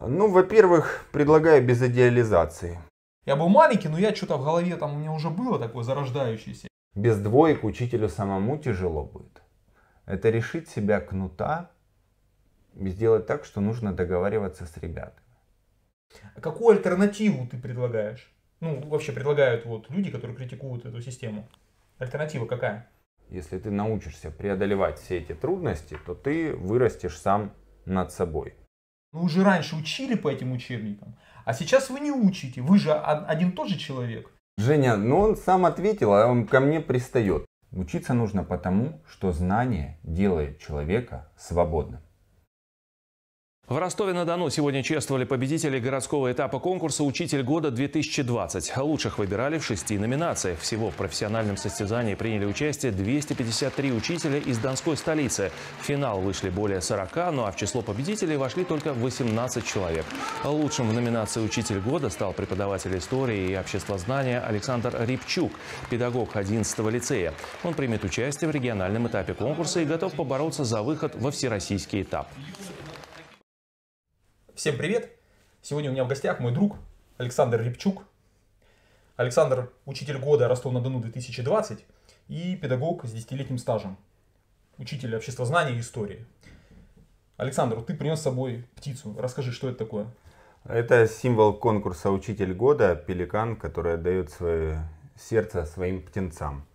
Ну, во-первых, предлагаю без идеализации. Я был маленький, но я что-то в голове там у меня уже было такое зарождающееся. Без двоек учителю самому тяжело будет. Это решить себя кнута и сделать так, что нужно договариваться с ребятами. А какую альтернативу ты предлагаешь? Ну, вообще предлагают вот люди, которые критикуют эту систему. Альтернатива какая? Если ты научишься преодолевать все эти трудности, то ты вырастешь сам над собой. Ну уже раньше учили по этим учебникам, а сейчас вы не учите, вы же один тоже человек. Женя, ну он сам ответил, а он ко мне пристает. Учиться нужно потому, что знание делает человека свободным. В Ростове-на-Дону сегодня чествовали победителей городского этапа конкурса «Учитель года-2020». Лучших выбирали в шести номинациях. Всего в профессиональном состязании приняли участие 253 учителя из Донской столицы. В финал вышли более 40, ну а в число победителей вошли только 18 человек. Лучшим в номинации «Учитель года» стал преподаватель истории и обществознания Александр Рипчук, педагог 11-го лицея. Он примет участие в региональном этапе конкурса и готов побороться за выход во всероссийский этап. Всем привет! Сегодня у меня в гостях мой друг Александр Репчук. Александр – учитель года Ростов-на-Дону 2020 и педагог с десятилетним стажем, учитель обществознания и истории. Александр, ты принес с собой птицу. Расскажи, что это такое? Это символ конкурса «Учитель года» пеликан, который дает свое сердце своим птенцам.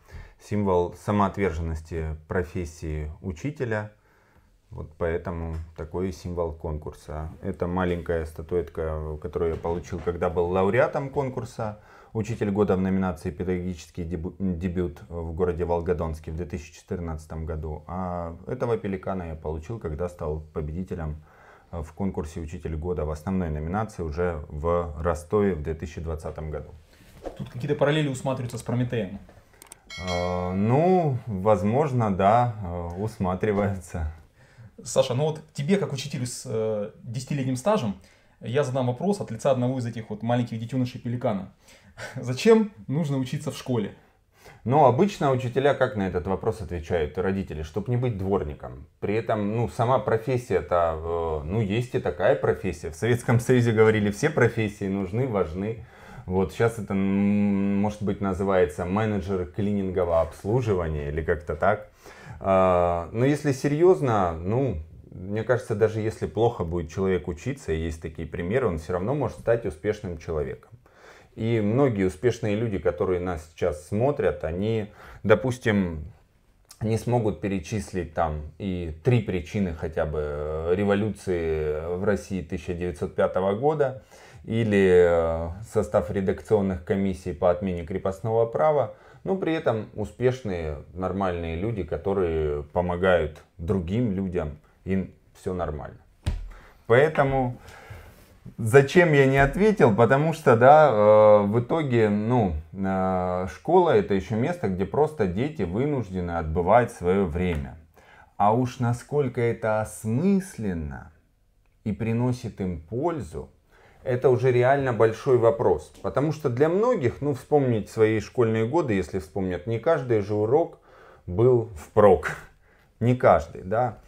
Символ самоотверженности профессии учителя – вот поэтому такой символ конкурса. Это маленькая статуэтка, которую я получил, когда был лауреатом конкурса. Учитель года в номинации «Педагогический дебют» в городе Волгодонске в 2014 году. А этого пеликана я получил, когда стал победителем э, в конкурсе «Учитель года» в основной номинации уже в Ростове в 2020 году. Тут какие-то параллели усматриваются с «Прометеем». Э, ну, возможно, да, э, усматривается. Саша, ну вот тебе, как учителю с э, стажем, я задам вопрос от лица одного из этих вот маленьких детенышей пеликана. Зачем нужно учиться в школе? Но ну, обычно учителя как на этот вопрос отвечают родители, чтобы не быть дворником. При этом, ну, сама профессия-то, э, ну, есть и такая профессия. В Советском Союзе говорили, все профессии нужны, важны. Вот сейчас это, может быть, называется менеджер клинингового обслуживания или как-то так. А, но если серьезно, ну, мне кажется, даже если плохо будет человек учиться, есть такие примеры, он все равно может стать успешным человеком. И многие успешные люди, которые нас сейчас смотрят, они, допустим, не смогут перечислить там и три причины хотя бы э, революции в России 1905 года или э, состав редакционных комиссий по отмене крепостного права, но ну, при этом успешные, нормальные люди, которые помогают другим людям, им все нормально. Поэтому зачем я не ответил, потому что, да, э, в итоге, ну, э, школа это еще место, где просто дети вынуждены отбывать свое время. А уж насколько это осмысленно и приносит им пользу, это уже реально большой вопрос. Потому что для многих, ну, вспомнить свои школьные годы, если вспомнят, не каждый же урок был впрок. Не каждый, да.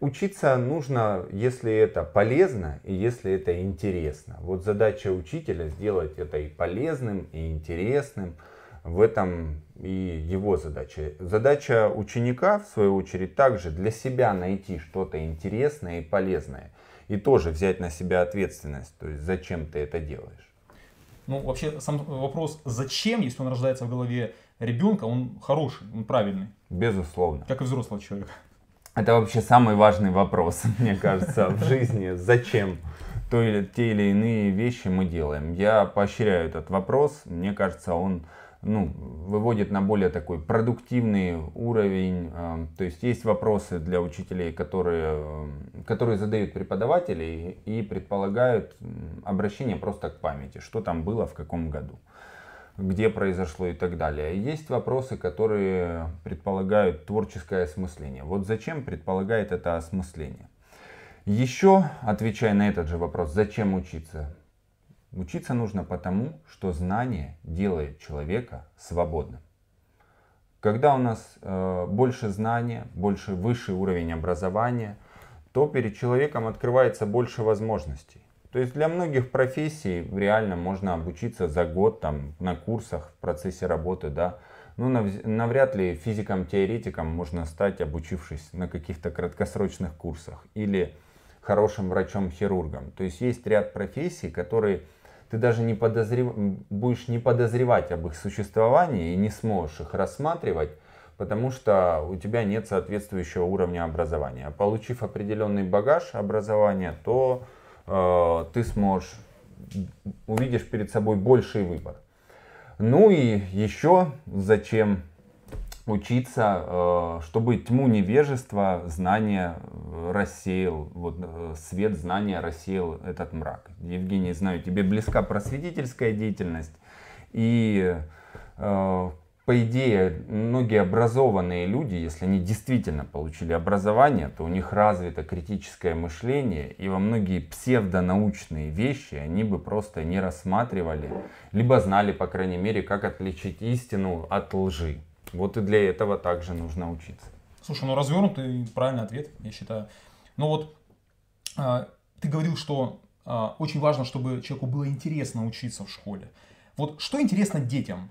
Учиться нужно, если это полезно и если это интересно. Вот задача учителя сделать это и полезным, и интересным. В этом и его задача. Задача ученика, в свою очередь, также для себя найти что-то интересное и полезное и тоже взять на себя ответственность. То есть зачем ты это делаешь? Ну, вообще, сам вопрос, зачем, если он рождается в голове ребенка, он хороший, он правильный. Безусловно. Как и взрослого человека. Это вообще самый важный вопрос, мне кажется, в жизни. Зачем то или, те или иные вещи мы делаем? Я поощряю этот вопрос. Мне кажется, он ну, выводит на более такой продуктивный уровень. А, то есть есть вопросы для учителей, которые, э, которые задают преподаватели и предполагают обращение просто к памяти, что там было в каком году где произошло и так далее. Есть вопросы, которые предполагают творческое осмысление. Вот зачем предполагает это осмысление? Еще, отвечая на этот же вопрос, зачем учиться, Учиться нужно потому, что знание делает человека свободным. Когда у нас э, больше знания, больше высший уровень образования, то перед человеком открывается больше возможностей. То есть для многих профессий реально можно обучиться за год там, на курсах в процессе работы. Да? Ну, нав- навряд ли физиком-теоретиком можно стать, обучившись на каких-то краткосрочных курсах или хорошим врачом-хирургом. То есть есть ряд профессий, которые ты даже не подозрев... будешь не подозревать об их существовании и не сможешь их рассматривать, потому что у тебя нет соответствующего уровня образования. А получив определенный багаж образования, то э, ты сможешь увидишь перед собой больший выбор. Ну и еще зачем учиться, э, чтобы тьму невежества знания э, рассеял, вот э, свет знания рассеял этот мрак. Евгений, знаю, тебе близка просветительская деятельность, и по идее, многие образованные люди, если они действительно получили образование, то у них развито критическое мышление, и во многие псевдонаучные вещи они бы просто не рассматривали, либо знали, по крайней мере, как отличить истину от лжи. Вот и для этого также нужно учиться. Слушай, ну развернутый правильный ответ, я считаю. Ну вот, а, ты говорил, что а, очень важно, чтобы человеку было интересно учиться в школе. Вот что интересно детям?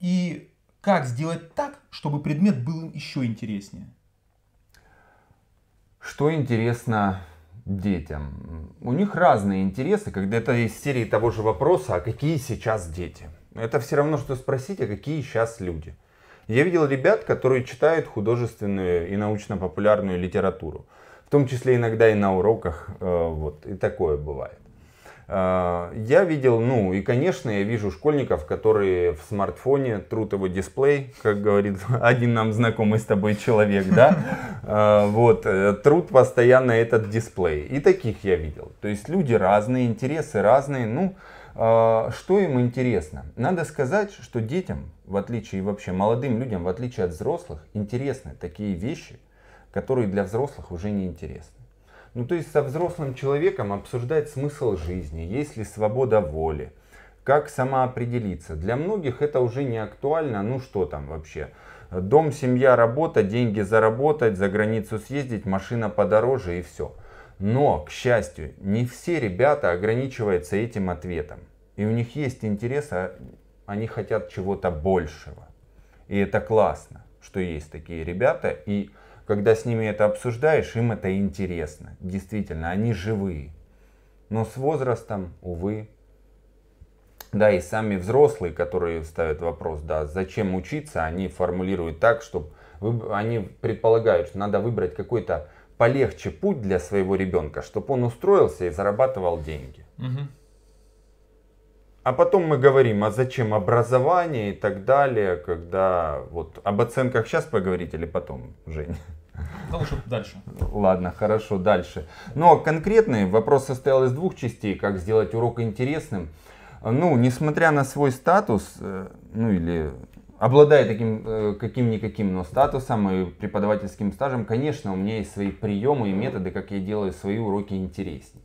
И как сделать так, чтобы предмет был им еще интереснее? Что интересно детям? У них разные интересы, когда это из серии того же вопроса, а какие сейчас дети? Это все равно, что спросить, а какие сейчас люди – я видел ребят, которые читают художественную и научно-популярную литературу. В том числе иногда и на уроках, э, вот, и такое бывает. Э, я видел, ну и конечно я вижу школьников, которые в смартфоне трут его дисплей, как говорит один нам знакомый с тобой человек, да, э, вот, трут постоянно этот дисплей. И таких я видел. То есть люди разные, интересы разные, ну, а, что им интересно? Надо сказать, что детям, в отличие и вообще молодым людям, в отличие от взрослых, интересны такие вещи, которые для взрослых уже не интересны. Ну то есть со взрослым человеком обсуждать смысл жизни, есть ли свобода воли, как самоопределиться. Для многих это уже не актуально, ну что там вообще. Дом, семья, работа, деньги заработать, за границу съездить, машина подороже и все. Но, к счастью, не все ребята ограничиваются этим ответом. И у них есть интерес, а они хотят чего-то большего. И это классно, что есть такие ребята. И когда с ними это обсуждаешь, им это интересно. Действительно, они живые. Но с возрастом, увы, да, и сами взрослые, которые ставят вопрос, да, зачем учиться, они формулируют так, чтобы вы, они предполагают, что надо выбрать какой-то полегче путь для своего ребенка, чтобы он устроился и зарабатывал деньги. Угу. А потом мы говорим, а зачем образование и так далее, когда вот об оценках сейчас поговорить или потом, Жень? Да лучше дальше. Ладно, хорошо, дальше. Но конкретный вопрос состоял из двух частей, как сделать урок интересным. Ну, несмотря на свой статус, э, ну или Обладая таким э, каким-никаким, но статусом и преподавательским стажем, конечно, у меня есть свои приемы и методы, как я делаю свои уроки интереснее.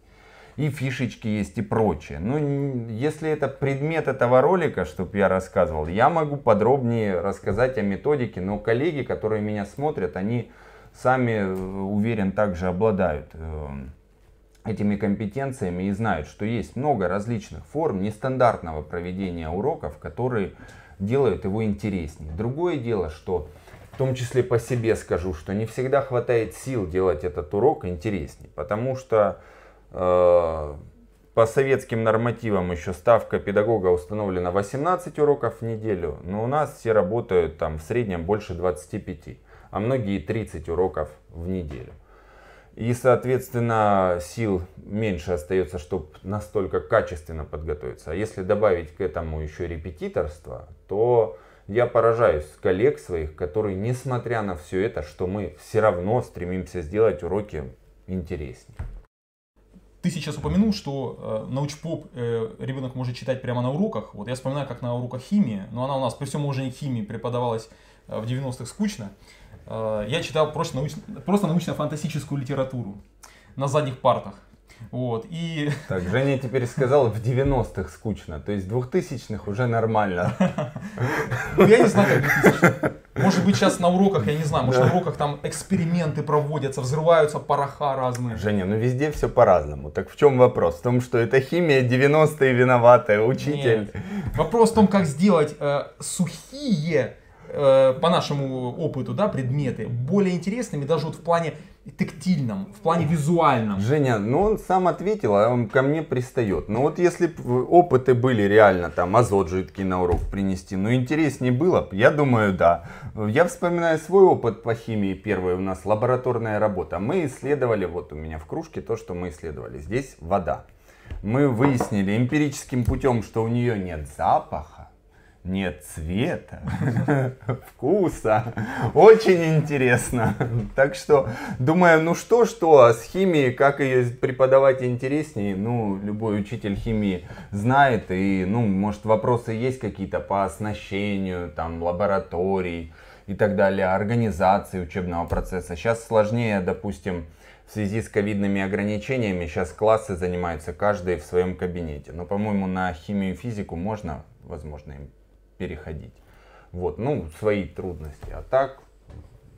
И фишечки есть и прочее. Но ну, если это предмет этого ролика, чтобы я рассказывал, я могу подробнее рассказать о методике, но коллеги, которые меня смотрят, они сами, э, уверен, также обладают э, этими компетенциями и знают, что есть много различных форм нестандартного проведения уроков, которые делают его интереснее. Другое дело, что в том числе по себе скажу, что не всегда хватает сил делать этот урок интереснее, потому что э, по советским нормативам еще ставка педагога установлена 18 уроков в неделю, но у нас все работают там в среднем больше 25, а многие 30 уроков в неделю. И, соответственно, сил меньше остается, чтобы настолько качественно подготовиться. А если добавить к этому еще репетиторство, то я поражаюсь коллег своих, которые, несмотря на все это, что мы все равно стремимся сделать уроки интереснее. Ты сейчас упомянул, что э, научпоп э, ребенок может читать прямо на уроках. Вот я вспоминаю, как на уроках химии, но она у нас при всем уже химии преподавалась э, в 90-х скучно. Э, я читал просто, научно, просто научно-фантастическую литературу на задних партах. Вот, и... Так, Женя теперь сказал, в 90-х скучно, то есть в 2000-х уже нормально. Ну, я не знаю, может быть, сейчас на уроках, я не знаю, может, на уроках там эксперименты проводятся, взрываются пороха разные. Женя, ну везде все по-разному. Так в чем вопрос? В том, что это химия 90-е виноватая, учитель. Вопрос в том, как сделать э, сухие Э, по нашему опыту, да, предметы более интересными даже вот в плане тактильном, в плане визуальном. Женя, ну он сам ответил, а он ко мне пристает. Но ну вот если бы опыты были реально, там, азот жидкий на урок принести, ну интереснее было бы, я думаю, да. Я вспоминаю свой опыт по химии первый, у нас лабораторная работа. Мы исследовали, вот у меня в кружке то, что мы исследовали. Здесь вода. Мы выяснили эмпирическим путем, что у нее нет запаха, нет цвета, вкуса. Очень интересно. Так что, думаю, ну что, что, а с химией, как ее преподавать интереснее, ну, любой учитель химии знает, и, ну, может, вопросы есть какие-то по оснащению, там, лабораторий и так далее, организации учебного процесса. Сейчас сложнее, допустим, в связи с ковидными ограничениями сейчас классы занимаются каждый в своем кабинете. Но, по-моему, на химию и физику можно, возможно, им переходить. Вот, ну, свои трудности. А так,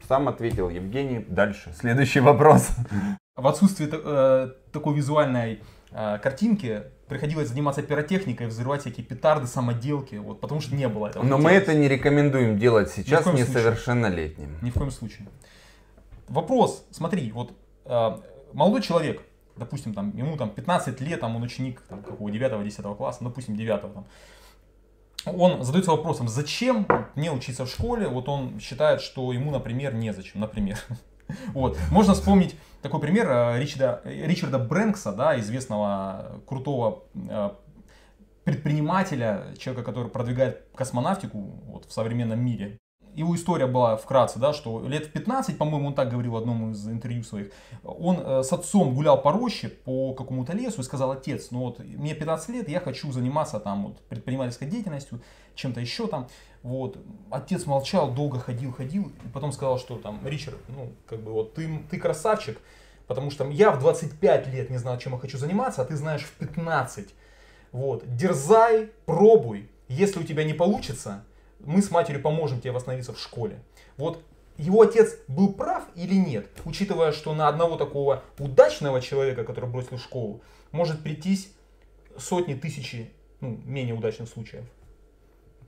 сам ответил Евгений. Дальше, следующий вопрос. В отсутствии э, такой визуальной э, картинки приходилось заниматься пиротехникой, взрывать всякие петарды, самоделки, вот, потому что не было этого. Но мы это не рекомендуем делать сейчас несовершеннолетним. Ни в коем случае. Вопрос, смотри, вот э, молодой человек, допустим, там, ему там 15 лет, там, он ученик там, какого, 9-10 класса, допустим, 9 там, он задается вопросом, зачем мне учиться в школе? Вот он считает, что ему, например, незачем, например. Вот. Можно вспомнить такой пример э, Ричарда, э, Ричарда Брэнкса, да, известного э, крутого предпринимателя, человека, который продвигает космонавтику вот, в современном мире его история была вкратце, да, что лет в 15, по-моему, он так говорил в одном из интервью своих, он э, с отцом гулял по роще, по какому-то лесу и сказал, отец, ну вот мне 15 лет, я хочу заниматься там вот предпринимательской деятельностью, чем-то еще там, вот. Отец молчал, долго ходил, ходил, и потом сказал, что там, Ричард, ну, как бы вот ты, ты красавчик, потому что я в 25 лет не знал, чем я хочу заниматься, а ты знаешь в 15. Вот, дерзай, пробуй, если у тебя не получится, мы с матерью поможем тебе восстановиться в школе. Вот его отец был прав или нет, учитывая, что на одного такого удачного человека, который бросил школу, может прийтись сотни тысячи ну, менее удачных случаев.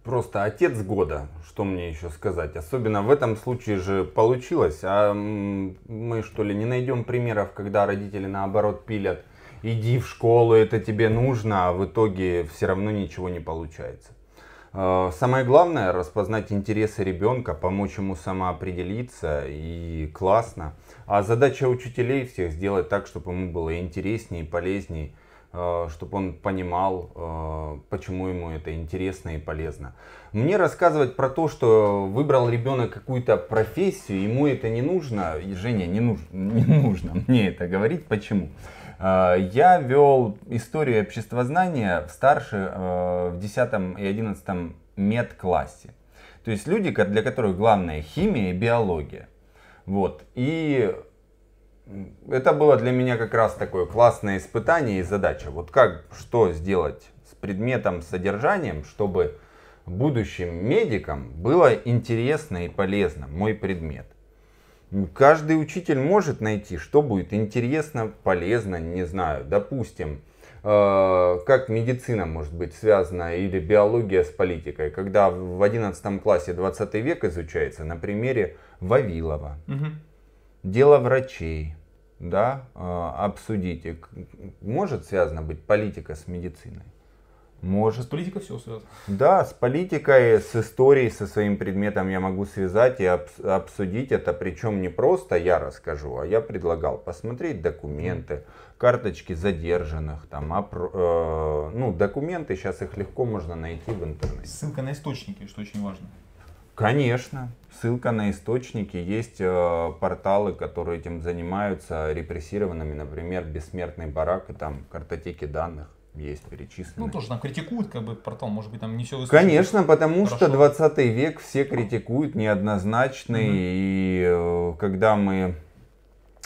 Просто отец года, что мне еще сказать. Особенно в этом случае же получилось. А мы что ли не найдем примеров, когда родители наоборот пилят, иди в школу, это тебе нужно, а в итоге все равно ничего не получается. Э, самое главное – распознать интересы ребенка, помочь ему самоопределиться и классно. А задача учителей всех сделать так, чтобы ему было интереснее и полезнее, э, чтобы он понимал, э, почему ему это интересно и полезно. Мне рассказывать про то, что выбрал ребенок какую-то профессию, ему это не нужно, Женя, не нужно, не нужно мне это говорить. Почему? Почему? А, я вел историю обществознания в старше, э, в 10 и 11 медклассе. То есть люди, для которых главное химия и биология. Вот. И это было для меня как раз такое классное испытание и задача. Вот как, что сделать с предметом, с содержанием, чтобы будущим медикам было интересно и полезно мой предмет. Каждый учитель может найти, что будет интересно, полезно, не знаю. Допустим, э, как медицина может быть связана или биология с политикой, когда в 11 классе 20 век изучается на примере Вавилова. Угу. Дело врачей, да, э, обсудите. Может связана быть политика с медициной? Может, с политикой все связано? Да, с политикой, с историей, со своим предметом я могу связать и об, обсудить это. Причем не просто я расскажу, а я предлагал посмотреть документы, карточки задержанных, там, опро, э, ну, документы, сейчас их легко можно найти в интернете. Ссылка на источники, что очень важно. Конечно, ссылка на источники. Есть э, порталы, которые этим занимаются, репрессированными, например, «Бессмертный барак» и там картотеки данных есть перечислены. Ну, тоже там критикуют, как бы, про то, может быть, там не все высказано. Конечно, потому хорошо. что 20 век все критикуют, неоднозначный, угу. и э, когда мы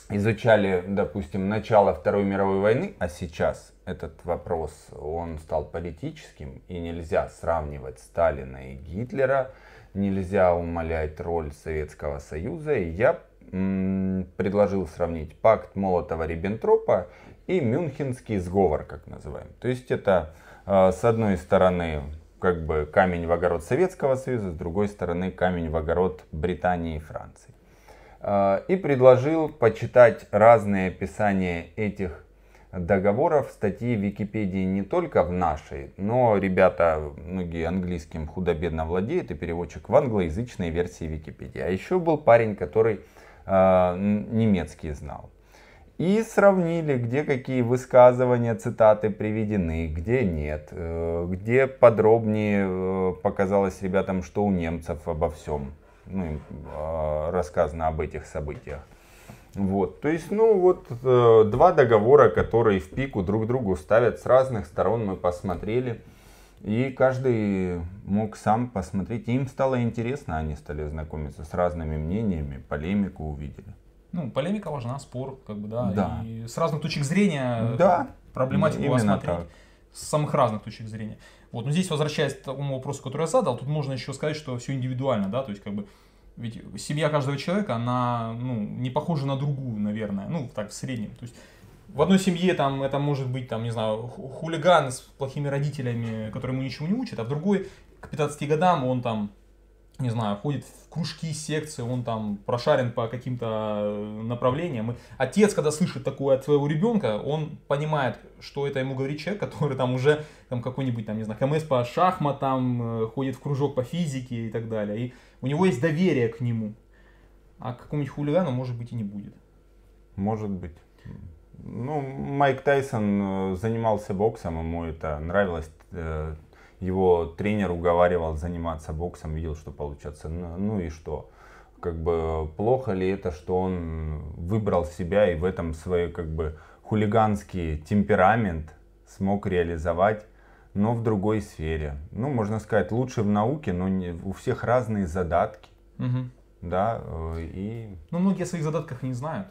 изучали, допустим, начало Второй мировой войны, а сейчас этот вопрос, он стал политическим, и нельзя сравнивать Сталина и Гитлера, нельзя умалять роль Советского Союза, и я м- предложил сравнить пакт Молотова-Риббентропа и и Мюнхенский сговор, как называем. То есть это э, с одной стороны как бы камень в огород Советского Союза, с другой стороны камень в огород Британии и Франции. Э, и предложил почитать разные описания этих договоров, статьи в Википедии не только в нашей, но ребята, многие английским худо-бедно владеют, и переводчик в англоязычной версии Википедии. А еще был парень, который э, немецкий знал и сравнили, где какие высказывания, цитаты приведены, где нет, э, где подробнее э, показалось ребятам, что у немцев обо всем, ну, а, рассказано об этих событиях. Вот, то есть, ну вот э, два договора, которые в пику друг другу ставят с разных сторон, мы посмотрели. И каждый мог сам посмотреть. им стало интересно, они стали знакомиться с разными мнениями, полемику увидели ну, полемика важна, спор, как бы, да, да. и с разных точек зрения да. проблематику Именно осмотреть. Так. С самых разных точек зрения. Вот, но здесь, возвращаясь к тому вопросу, который я задал, тут можно еще сказать, что все индивидуально, да, то есть, как бы, ведь семья каждого человека, она, ну, не похожа на другую, наверное, ну, так, в среднем, то есть, в одной семье там это может быть, там, не знаю, хулиган с плохими родителями, которые ему ничего не учат, а в другой к 15 годам он там не знаю, ходит в кружки, секции, он там прошарен по каким-то э, направлениям. И отец, когда слышит такое от своего ребенка, он понимает, что это ему говорит человек, который там уже там какой-нибудь, там, не знаю, КМС по шахматам, э, ходит в кружок по физике и так далее. И у него есть доверие к нему. А какому-нибудь хулигану, может быть, и не будет. Может быть. Ну, Майк Тайсон э, занимался боксом, ему это нравилось его тренер уговаривал заниматься боксом, видел, что получается. Ну, ну и что? Как бы плохо ли это, что он выбрал себя и в этом свой как бы хулиганский темперамент смог реализовать, но в другой сфере. Ну, можно сказать, лучше в науке, но не, у всех разные задатки. Угу. Да, э, и... Ну, многие о своих задатках не знают.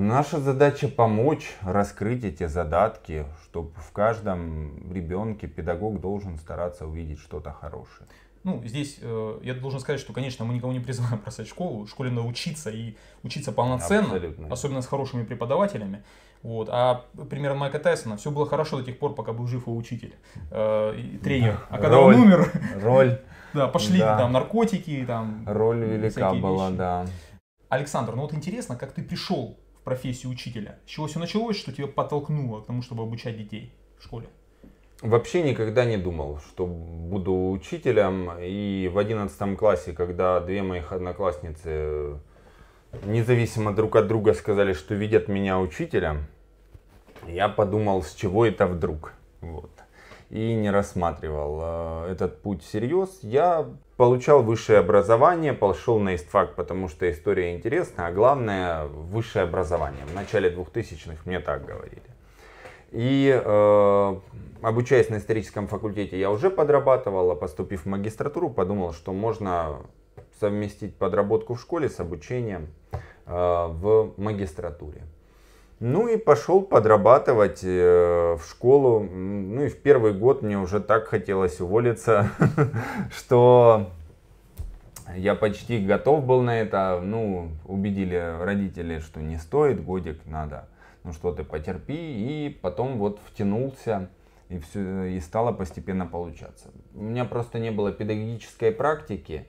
Наша задача помочь раскрыть эти задатки, чтобы в каждом ребенке педагог должен стараться увидеть что-то хорошее. Ну, здесь э, я должен сказать, что, конечно, мы никого не призываем бросать школу. Школе надо учиться и учиться полноценно, Абсолютно. особенно с хорошими преподавателями. Вот. А пример Майка Тайсона, все было хорошо до тех пор, пока был жив его учитель, э, тренер. А когда роль, он умер, роль. да, пошли да. там наркотики, там. Роль велика была, вещи. да. Александр, ну вот интересно, как ты пришел профессию учителя? С чего все началось, что тебя подтолкнуло к тому, чтобы обучать детей в школе? Вообще никогда не думал, что буду учителем. И в 11 классе, когда две моих одноклассницы независимо друг от друга сказали, что видят меня учителем, я подумал, с чего это вдруг. Вот и не рассматривал э, этот путь всерьез. Я получал высшее образование, пошел на ИСТФАК, потому что история интересна, а главное высшее образование. В начале 2000-х мне так говорили. И э, обучаясь на историческом факультете, я уже подрабатывал, а поступив в магистратуру, подумал, что можно совместить подработку в школе с обучением э, в магистратуре. Ну и пошел подрабатывать э, в школу. Ну и в первый год мне уже так хотелось уволиться, что я почти готов был на это. Ну, убедили родители, что не стоит, годик надо. Ну что ты, потерпи. И потом вот втянулся и, все, и стало постепенно получаться. У меня просто не было педагогической практики.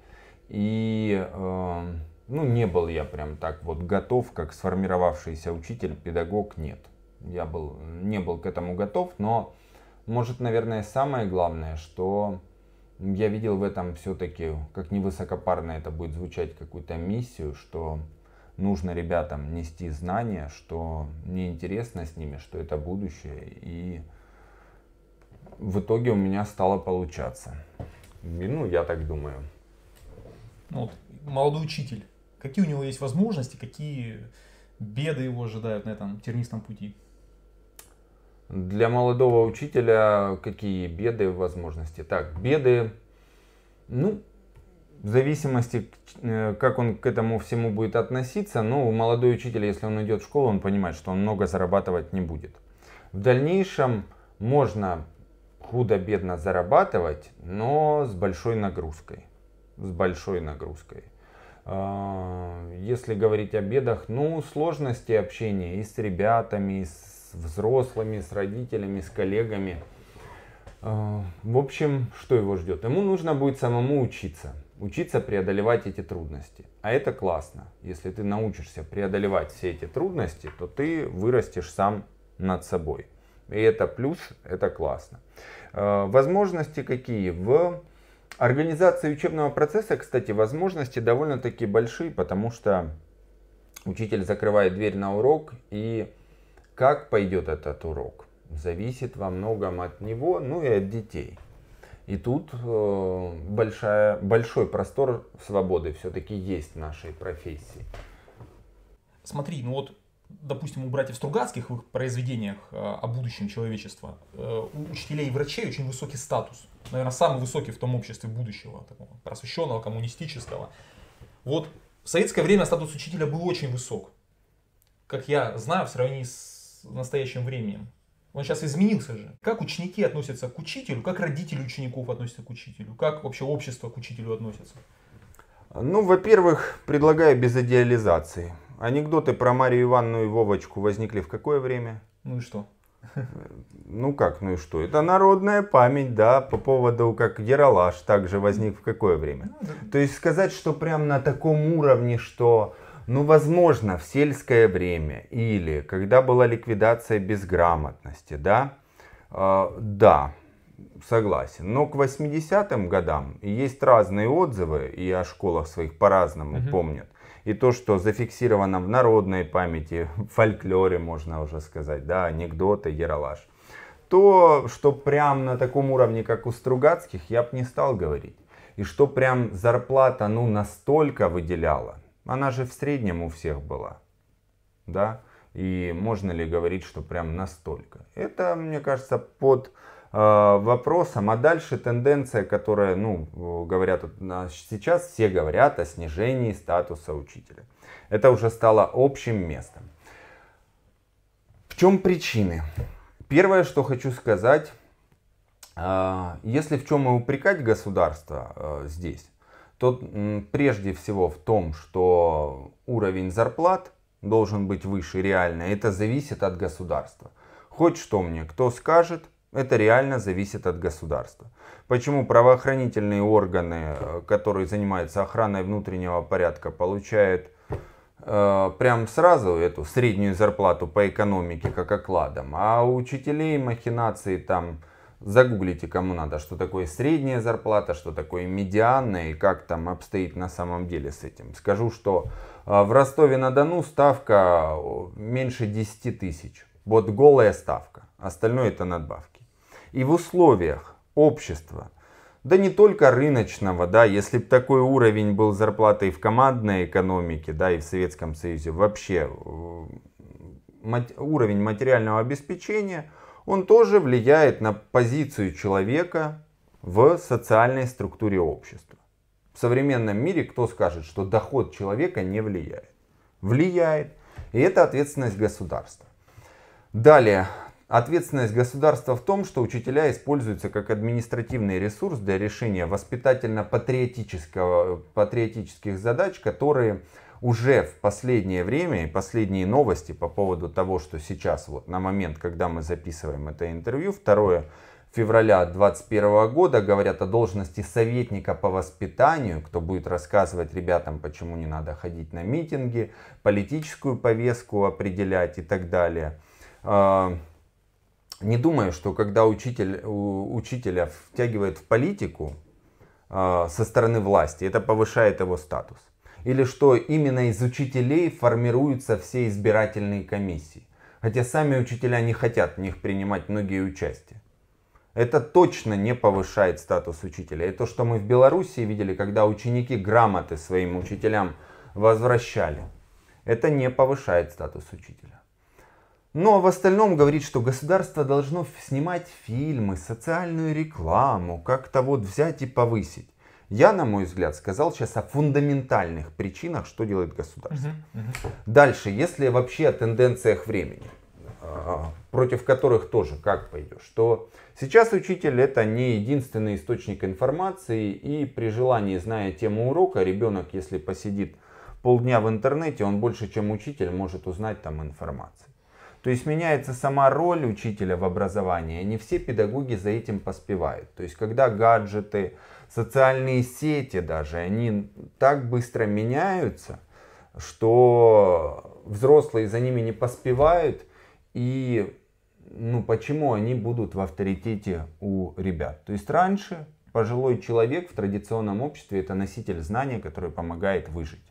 И э, ну, не был я прям так вот готов, как сформировавшийся учитель, педагог, нет. Я был, не был к этому готов, но, может, наверное, самое главное, что я видел в этом все-таки, как невысокопарно это будет звучать, какую-то миссию, что нужно ребятам нести знания, что мне интересно с ними, что это будущее. И в итоге у меня стало получаться. И, ну, я так думаю. Ну, молодой учитель какие у него есть возможности, какие беды его ожидают на этом тернистом пути? Для молодого учителя какие беды возможности? Так, беды, ну, в зависимости, э, как он к этому всему будет относиться, ну, молодой учитель, если он идет в школу, он понимает, что он много зарабатывать не будет. В дальнейшем можно худо-бедно зарабатывать, но с большой нагрузкой. С большой нагрузкой. А, если говорить о бедах, ну, сложности общения и с ребятами, и с взрослыми, с родителями, с коллегами. А, в общем, что его ждет? Ему нужно будет самому учиться, учиться преодолевать эти трудности. А это классно. Если ты научишься преодолевать все эти трудности, то ты вырастешь сам над собой. И это плюс, это классно. А, возможности какие? В Организация учебного процесса, кстати, возможности довольно-таки большие, потому что учитель закрывает дверь на урок, и как пойдет этот урок, зависит во многом от него, ну и от детей. И тут э, большая, большой простор свободы все-таки есть в нашей профессии. Смотри, ну вот допустим, у братьев Стругацких в их произведениях э, о будущем человечества, э, у учителей и врачей очень высокий статус. Наверное, самый высокий в том обществе будущего, такого просвещенного, коммунистического. Вот в советское время статус учителя был очень высок. Как я знаю, в сравнении с настоящим временем. Он сейчас изменился же. Как ученики относятся к учителю, как родители учеников относятся к учителю, как вообще общество к учителю относится? Ну, во-первых, предлагаю без идеализации. Анекдоты про Марию Ивановну и Вовочку возникли в какое время? Ну и что? Ну как, ну и что? Это народная память, да, по поводу, как Ералаш также возник в какое время. Ну, То есть сказать, что прям на таком уровне, что, ну возможно, в сельское время или когда была ликвидация безграмотности, да, э, да, согласен. Но к 80-м годам есть разные отзывы, и о школах своих по-разному угу. помнят и то, что зафиксировано в народной памяти, в фольклоре, можно уже сказать, да, анекдоты, яролаж. То, что прям на таком уровне, как у Стругацких, я бы не стал говорить. И что прям зарплата, ну, настолько выделяла. Она же в среднем у всех была, да. И можно ли говорить, что прям настолько? Это, мне кажется, под Э, вопросом, а дальше тенденция, которая, ну, говорят, сейчас все говорят о снижении статуса учителя. Это уже стало общим местом. В чем причины? Первое, что хочу сказать, э, если в чем и упрекать государство э, здесь, то прежде всего в том, что уровень зарплат должен быть выше реально, это зависит от государства. Хоть что мне кто скажет – это реально зависит от государства. Почему правоохранительные органы, э, которые занимаются охраной внутреннего порядка, получают э, прям сразу эту среднюю зарплату по экономике как окладом, а у учителей махинации там загуглите кому надо, что такое средняя зарплата, что такое медианная и как там обстоит на самом деле с этим. Скажу, что э, в Ростове-на-Дону ставка меньше 10 тысяч. Вот голая ставка, остальное это надбавки и в условиях общества, да не только рыночного, да, если бы такой уровень был зарплаты в командной экономике, да, и в Советском Союзе вообще э, мат уровень материального обеспечения, он тоже влияет на позицию человека в социальной структуре общества. В современном мире кто скажет, что доход человека не влияет? Влияет. И это ответственность государства. Далее, Ответственность государства в том, что учителя используются как административный ресурс для решения воспитательно-патриотического, патриотических задач, которые уже в последнее время и последние новости по поводу того, что сейчас, вот на момент, когда мы записываем это интервью, 2 февраля 2021 года говорят о должности советника по воспитанию, кто будет рассказывать ребятам, почему не надо ходить на митинги, политическую повестку определять и так далее а, не думаю, что когда учитель, учителя втягивает в политику а, со стороны власти, это повышает его статус. Или что именно из учителей формируются все избирательные комиссии. Хотя сами учителя не хотят в них принимать многие участие. Это точно не повышает статус учителя. И то, что мы в Беларуси видели, когда ученики грамоты своим учителям возвращали, это не повышает статус учителя. Но ну, а в остальном говорит, что государство должно снимать фильмы, социальную рекламу, как-то вот взять и повысить. Я, на мой взгляд, сказал сейчас о фундаментальных причинах, что делает государство. Угу, угу. Дальше, если вообще о тенденциях времени, а, против которых тоже как пойдешь, что сейчас учитель это не единственный источник информации, и при желании, зная тему урока, ребенок, если посидит полдня в интернете, он больше, чем учитель, может узнать там информацию. То есть меняется сама роль учителя в образовании, не все педагоги за этим поспевают. То есть когда гаджеты, социальные сети даже, они так быстро меняются, что взрослые за ними не поспевают, и ну, почему они будут в авторитете у ребят. То есть раньше пожилой человек в традиционном обществе это носитель знания, который помогает выжить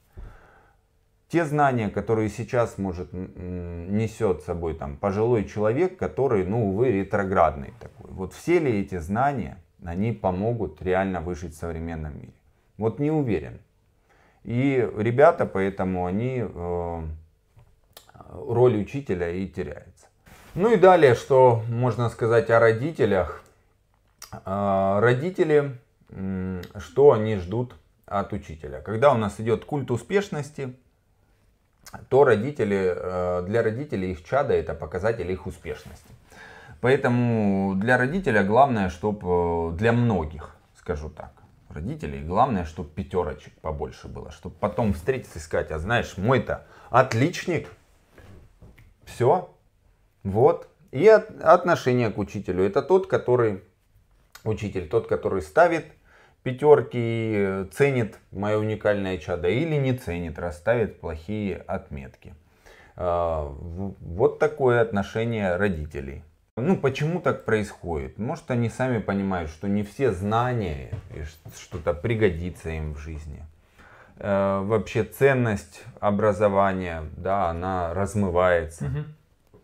те знания, которые сейчас может несет с собой там пожилой человек, который, ну, увы, ретроградный такой. Вот все ли эти знания, они помогут реально выжить в современном мире? Вот не уверен. И ребята, поэтому они э, роль учителя и теряется. Ну и далее, что можно сказать о родителях. Э, родители, э, что они ждут от учителя. Когда у нас идет культ успешности, то родители, э, для родителей их чада это показатель их успешности. Поэтому для родителя главное, чтобы э, для многих, скажу так, родителей, главное, чтобы пятерочек побольше было, чтобы потом встретиться и сказать, а знаешь, мой-то отличник, все, вот. И от, отношение к учителю, это тот, который, учитель, тот, который ставит пятерки э, ценит мое уникальное чадо или не ценит, расставит плохие отметки. А, вот такое отношение родителей. Ну, почему так происходит? Может, они сами понимают, что не все знания и что-то пригодится им в жизни. Э, вообще ценность образования, да, она размывается. Угу.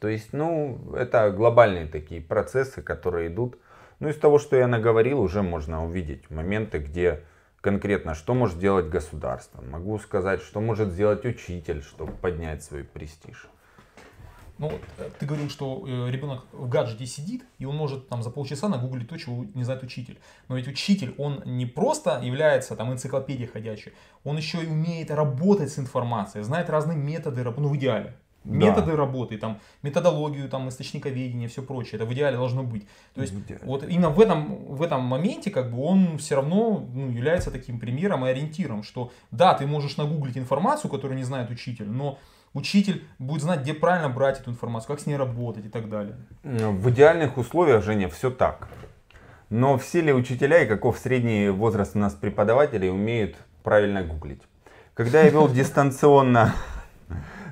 То есть, ну, это глобальные такие процессы, которые идут ну, из того, что я наговорил, уже можно увидеть моменты, где конкретно что может делать государство. Могу сказать, что может сделать учитель, чтобы поднять свой престиж. Ну, э, ты говорил, что э, ребенок в гаджете сидит, и он может там за полчаса нагуглить то, чего не знает учитель. Но ведь учитель, он не просто является там энциклопедией ходячей, он еще и умеет работать с информацией, знает разные методы, ну в идеале методы работы, там, методологию, там, источниковедение, все прочее. Это в идеале должно быть. То есть Идеально. вот именно в этом, в этом моменте как бы он все равно ну, является таким примером и ориентиром, что да, ты можешь нагуглить информацию, которую не знает учитель, но учитель будет знать, где правильно брать эту информацию, как с ней работать и так далее. В идеальных условиях, Женя, все так. Но все ли учителя и каков средний возраст у нас преподавателей умеют правильно гуглить? Когда я вел дистанционно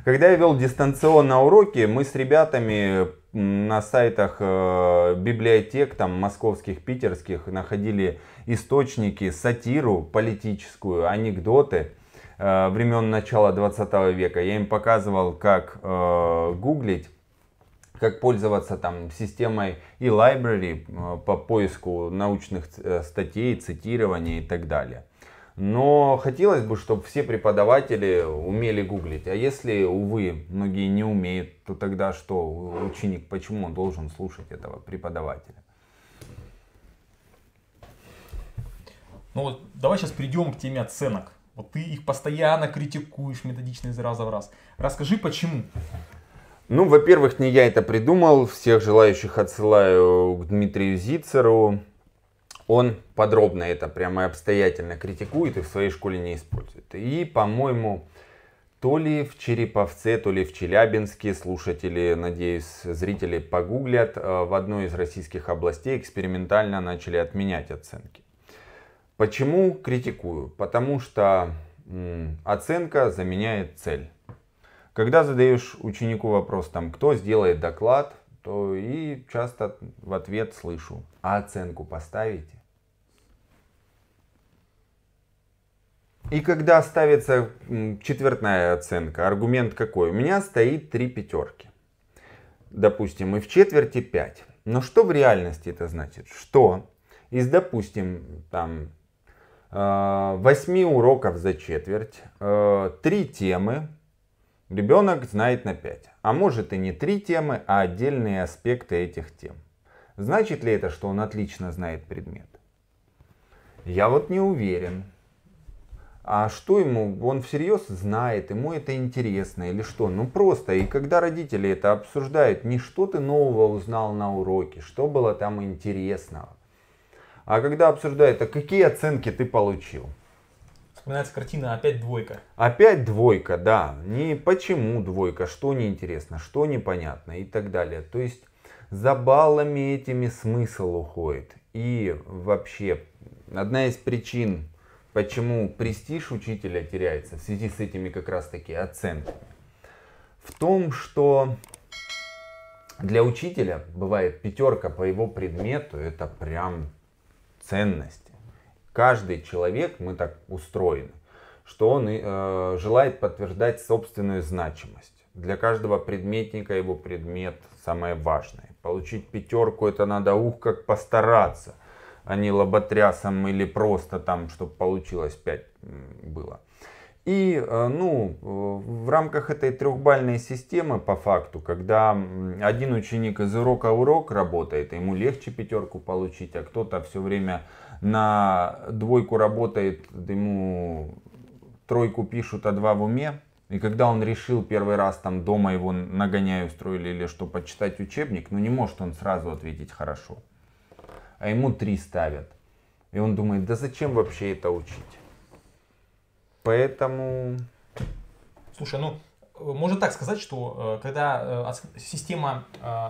когда я вел дистанционно уроки, мы с ребятами на сайтах э, библиотек, там, московских, питерских, находили источники, сатиру политическую, анекдоты э, времен начала 20 века. Я им показывал, как э, гуглить, как пользоваться там системой и library э, по поиску научных статей, цитирования и так далее. Но хотелось бы, чтобы все преподаватели умели гуглить. А если, увы, многие не умеют, то тогда что? Ученик, почему он должен слушать этого преподавателя? Ну вот давай сейчас придем к теме оценок. Вот ты их постоянно критикуешь методично из раза в раз. Расскажи, почему? Ну, во-первых, не я это придумал. Всех желающих отсылаю к Дмитрию Зицеру он подробно это прямо обстоятельно критикует и в своей школе не использует. И, по-моему, то ли в Череповце, то ли в Челябинске слушатели, надеюсь, зрители погуглят, э, в одной из российских областей экспериментально начали отменять оценки. Почему критикую? Потому что оценка заменяет цель. Когда задаешь ученику вопрос, там, кто сделает доклад, то и часто в ответ слышу, а оценку поставите? И когда ставится четвертная оценка, аргумент какой? У меня стоит три пятерки. Допустим, и в четверти 5. Но что в реальности это значит? Что из, допустим, там, 8 э, уроков за четверть, 3 э, темы, ребенок знает на 5. А может и не 3 темы, а отдельные аспекты этих тем. Значит ли это, что он отлично знает предмет? Я вот не уверен а что ему, он всерьез знает, ему это интересно или что. Ну просто, и когда родители это обсуждают, не что ты нового узнал на уроке, что было там интересного. А когда обсуждают, а какие оценки ты получил? Вспоминается картина «Опять двойка». Опять двойка, да. Не почему двойка, что неинтересно, что непонятно и так далее. То есть за баллами этими смысл уходит. И вообще, одна из причин Почему престиж учителя теряется в связи с этими как раз таки оценками? В том, что для учителя бывает пятерка по его предмету, это прям ценности. Каждый человек, мы так устроены, что он э, желает подтверждать собственную значимость. Для каждого предметника его предмет самое важное. Получить пятерку это надо ух как постараться а не лоботрясом или просто там, чтобы получилось 5 было. И э, ну, в рамках этой трехбальной системы, по факту, когда один ученик из урока в урок работает, ему легче пятерку получить, а кто-то все время на двойку работает, ему тройку пишут, а два в уме. И когда он решил первый раз там дома его нагоняя устроили или что, почитать учебник, ну не может он сразу ответить хорошо а ему три ставят. И он думает, да зачем вообще это учить? Поэтому... Слушай, ну, можно так сказать, что э, когда э, система э,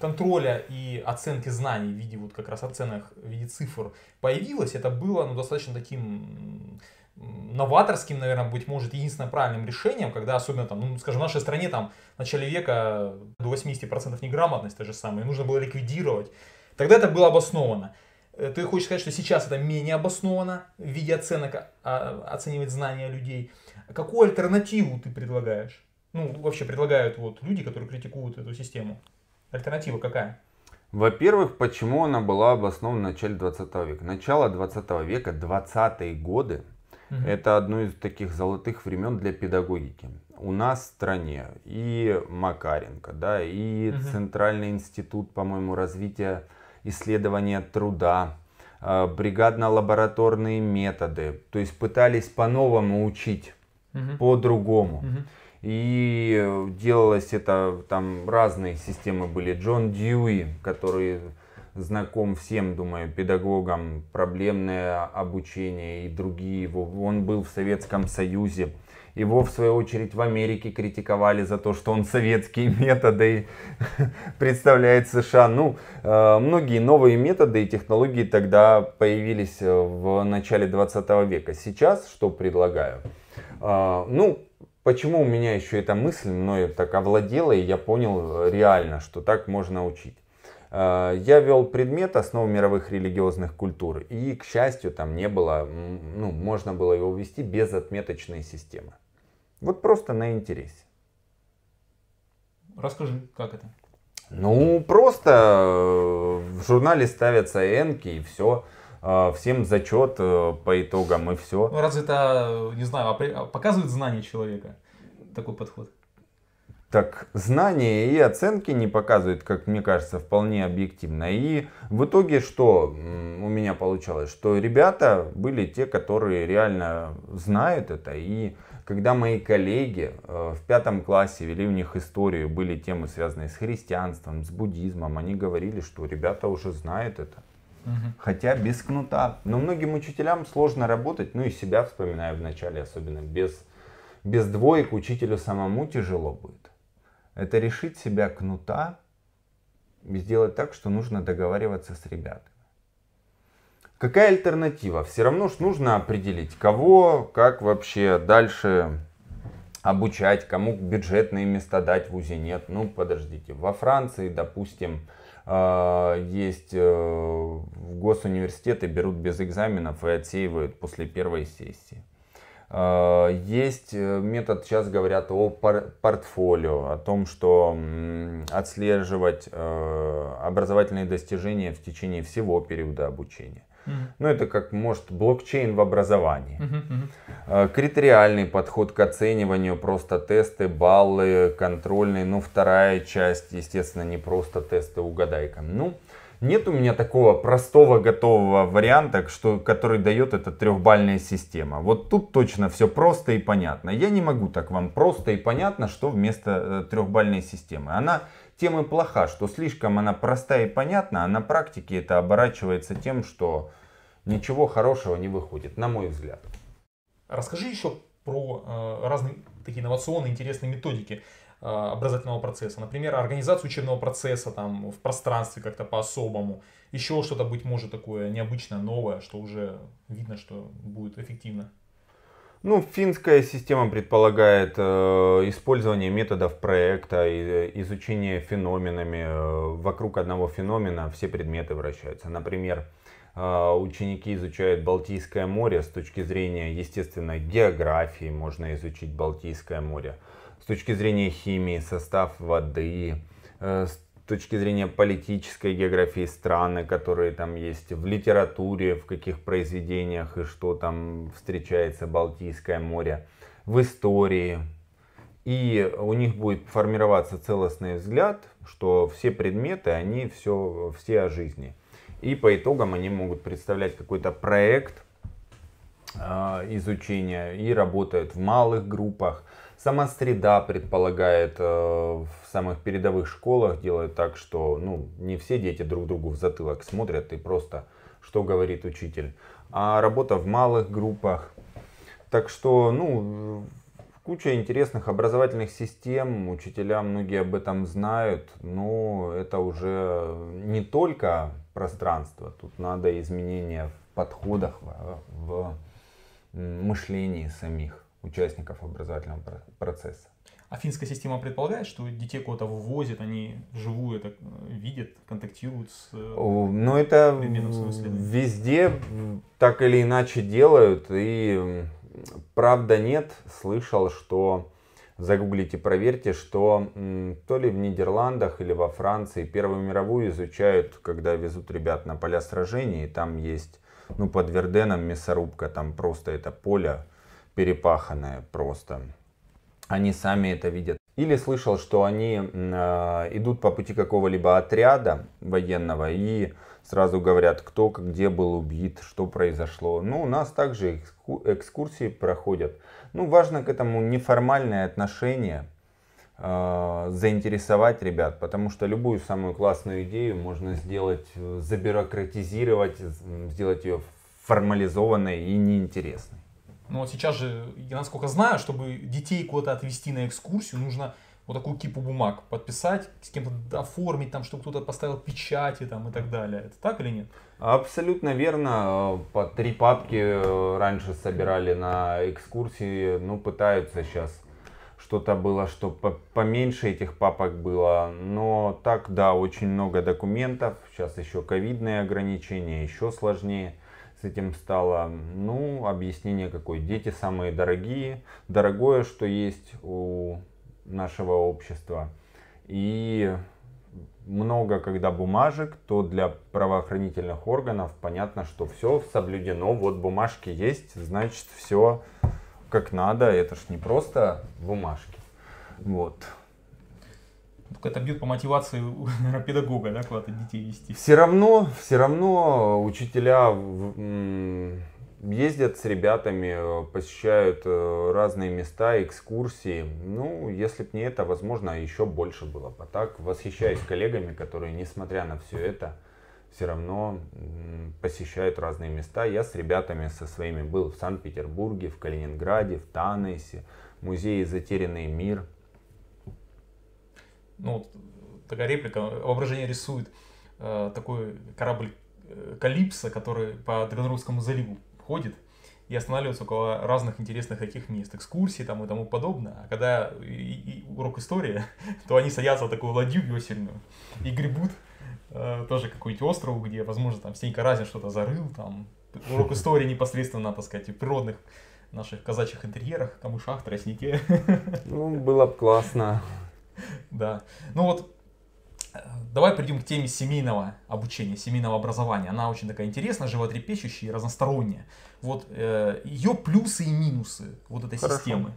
контроля и оценки знаний в виде вот как раз оценок, в виде цифр появилась, это было ну, достаточно таким новаторским, наверное, быть может, единственным правильным решением, когда особенно там, ну, скажем, в нашей стране там в начале века до 80% неграмотность та же самая, нужно было ликвидировать. Тогда это было обосновано. Э, ты хочешь сказать, что сейчас это менее обосновано в виде оценок, а, оценивать знания людей. Какую альтернативу ты предлагаешь? Ну, вообще предлагают вот люди, которые критикуют эту систему. Альтернатива какая? Во-первых, почему она была обоснована в начале 20 века? Начало 20 века, 20-е годы, угу. это одно из таких золотых времен для педагогики. У нас в стране и Макаренко, да, и угу. Центральный институт, по-моему, развития исследования труда, э, бригадно-лабораторные методы. То есть пытались по-новому учить, угу. по-другому. Угу. И э, делалось это, там разные системы были. Джон Дьюи, который знаком всем, думаю, педагогам, проблемное обучение и другие. его, Он был в Советском Союзе его, в свою очередь, в Америке критиковали за то, что он советские методы представляет США. Ну, э, многие новые методы и технологии тогда появились э, в начале 20 века. Сейчас что предлагаю? Э, ну, почему у меня еще эта мысль мною так овладела, и я понял реально, что так можно учить. Я вел предмет основ мировых религиозных культур, и, к счастью, там не было, ну, можно было его ввести без отметочной системы. Вот просто на интересе. Расскажи, как это? Ну, просто э, в журнале ставятся энки и все. Э, всем зачет э, по итогам и все. Ну, разве это, не знаю, а, показывает знание человека такой подход? Так, знания и оценки не показывают, как мне кажется, вполне объективно. И в итоге что у меня получалось? Что ребята были те, которые реально знают это и когда мои коллеги э, в пятом классе вели у них историю, были темы, связанные с христианством, с буддизмом, они говорили, что ребята уже знают это. Угу. Хотя без кнута. Но многим учителям сложно работать, ну и себя вспоминаю в начале, особенно без, без двоек учителю самому тяжело будет. Это решить себя кнута, сделать так, что нужно договариваться с ребятами. Какая альтернатива? Все равно ж нужно определить, кого, как вообще дальше обучать, кому бюджетные места дать в УЗИ нет. Ну, подождите, во Франции, допустим, э, есть э, госуниверситеты берут без экзаменов и отсеивают после первой сессии. Э, есть метод, сейчас говорят о портфолио, о том, что отслеживать образовательные достижения в течение всего периода обучения. Ну, это как, может, блокчейн в образовании. Э, критериальный подход к оцениванию, просто тесты, баллы, контрольные. Ну, вторая часть, естественно, не просто тесты, угадайка. Ну, нет у меня такого простого готового варианта, что, который дает эта трехбальная система. Вот тут точно все просто и понятно. Я не могу так вам просто и понятно, что вместо э, трехбальной системы. Она тем и плоха, что слишком она проста и понятна, а на практике это оборачивается тем, что ничего хорошего не выходит, на мой взгляд. Расскажи еще про э, разные такие инновационные интересные методики э, образовательного процесса. Например, организацию учебного процесса там в пространстве как-то по-особому. Еще что-то быть может такое необычное, новое, что уже видно, что будет эффективно. Ну, финская система предполагает э, использование методов проекта, и, э, изучение феноменами. Э, вокруг одного феномена все предметы вращаются. Например, э, ученики изучают Балтийское море с точки зрения, естественно, географии. Можно изучить Балтийское море. С точки зрения химии, состав воды, э, с точки зрения политической географии страны, которые там есть, в литературе, в каких произведениях и что там встречается Балтийское море, в истории. И у них будет формироваться целостный взгляд, что все предметы, они все, все о жизни. И по итогам они могут представлять какой-то проект э, изучения и работают в малых группах, Сама среда предполагает, э, в самых передовых школах делают так, что ну, не все дети друг другу в затылок смотрят и просто что говорит учитель. А работа в малых группах. Так что, ну, куча интересных образовательных систем, учителя многие об этом знают, но это уже не только пространство, тут надо изменения в подходах, в мышлении самих участников образовательного процесса. А финская система предполагает, что детей кого то вывозят, они живую это э, видят, контактируют с... Э, ну, это везде так или иначе делают. И правда нет, слышал, что загуглите, проверьте, что то ли в Нидерландах или во Франции Первую мировую изучают, когда везут ребят на поля сражений, и там есть, ну, под Верденом мясорубка, там просто это поле, перепаханное просто. Они сами это видят. Или слышал, что они э, идут по пути какого-либо отряда военного и сразу говорят, кто где был убит, что произошло. Ну, у нас также экскурсии проходят. Ну, важно к этому неформальное отношение, э, заинтересовать ребят, потому что любую самую классную идею можно сделать, э, забюрократизировать, сделать ее формализованной и неинтересной. Но ну, вот сейчас же, я насколько знаю, чтобы детей куда-то отвезти на экскурсию, нужно вот такую кипу бумаг подписать, с кем-то оформить, там, чтобы кто-то поставил печати там, и так далее. Это так или нет? Абсолютно верно. По три папки э, раньше собирали на экскурсии, ну, пытаются сейчас. Что-то было, что поменьше этих папок было. Но так, да, очень много документов. Сейчас еще ковидные ограничения, еще сложнее с этим стало. Ну, объяснение какое. Дети самые дорогие, дорогое, что есть у нашего общества. И много когда бумажек, то для правоохранительных органов понятно, что все соблюдено, вот бумажки есть, значит все как надо, это ж не просто бумажки. Вот это бьет по мотивации педагога, да, куда-то детей вести. Все равно, все равно учителя ездят с ребятами, э, посещают э, разные места, экскурсии. Ну, если бы не это, возможно, еще больше было бы. А так, восхищаюсь коллегами, которые, несмотря на все это, все равно посещают разные места. Я с ребятами со своими был в Санкт-Петербурге, в Калининграде, в Танаисе, музее «Затерянный мир», ну, такая реплика, воображение рисует э, такой корабль э, Калипсо, который по Драгонрусскому заливу ходит и останавливается около разных интересных таких мест, экскурсий там и тому подобное. А когда и, и урок истории, то они садятся в такую ладью весельную и гребут э, тоже какой-нибудь остров, где, возможно, там Сенька Разин что-то зарыл, там урок истории непосредственно, так сказать, природных наших казачьих интерьерах, камышах, тростнике. Ну, было бы классно. Да. Ну вот, э, давай придем к теме семейного обучения, семейного образования. Она очень такая интересная, животрепещущая и разносторонняя. Вот э, ее плюсы и минусы вот этой Хорошо. системы.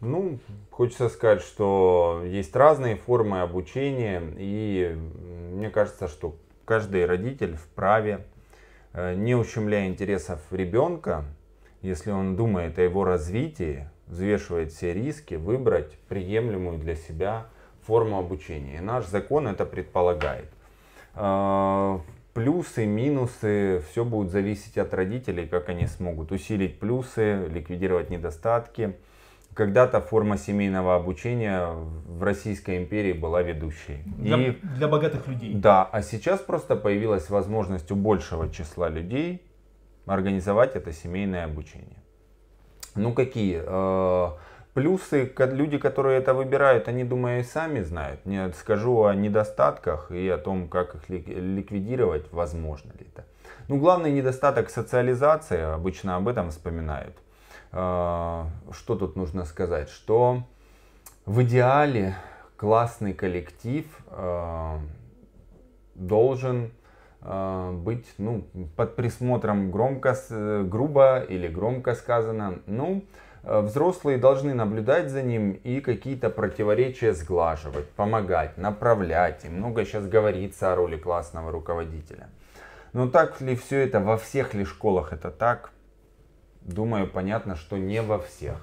Ну, хочется сказать, что есть разные формы обучения, и мне кажется, что каждый родитель вправе, э, не ущемляя интересов ребенка, если он думает о его развитии, взвешивает все риски, выбрать приемлемую для себя форму обучения. И наш закон это предполагает. А, плюсы, минусы, все будет зависеть от родителей, как они смогут усилить плюсы, ликвидировать недостатки. Когда-то форма семейного обучения в Российской империи была ведущей. Для, И, для богатых людей. Да, а сейчас просто появилась возможность у большего числа людей организовать это семейное обучение. Ну какие? А, Плюсы, люди, которые это выбирают, они, думаю, и сами знают. Не скажу о недостатках и о том, как их ликвидировать, возможно ли это. Ну, главный недостаток социализации, обычно об этом вспоминают. А, что тут нужно сказать? Что в идеале классный коллектив а, должен а, быть ну, под присмотром громко, грубо или громко сказано, ну, Э, взрослые должны наблюдать за ним и какие-то противоречия сглаживать, помогать, направлять. И много сейчас говорится о роли классного руководителя. Но так ли все это во всех ли школах это так? Думаю, понятно, что не во всех.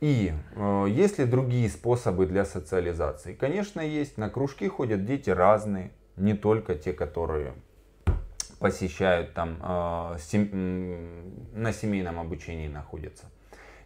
И э, есть ли другие способы для социализации? Конечно, есть. На кружки ходят дети разные, не только те, которые посещают там э, сем... на семейном обучении находятся.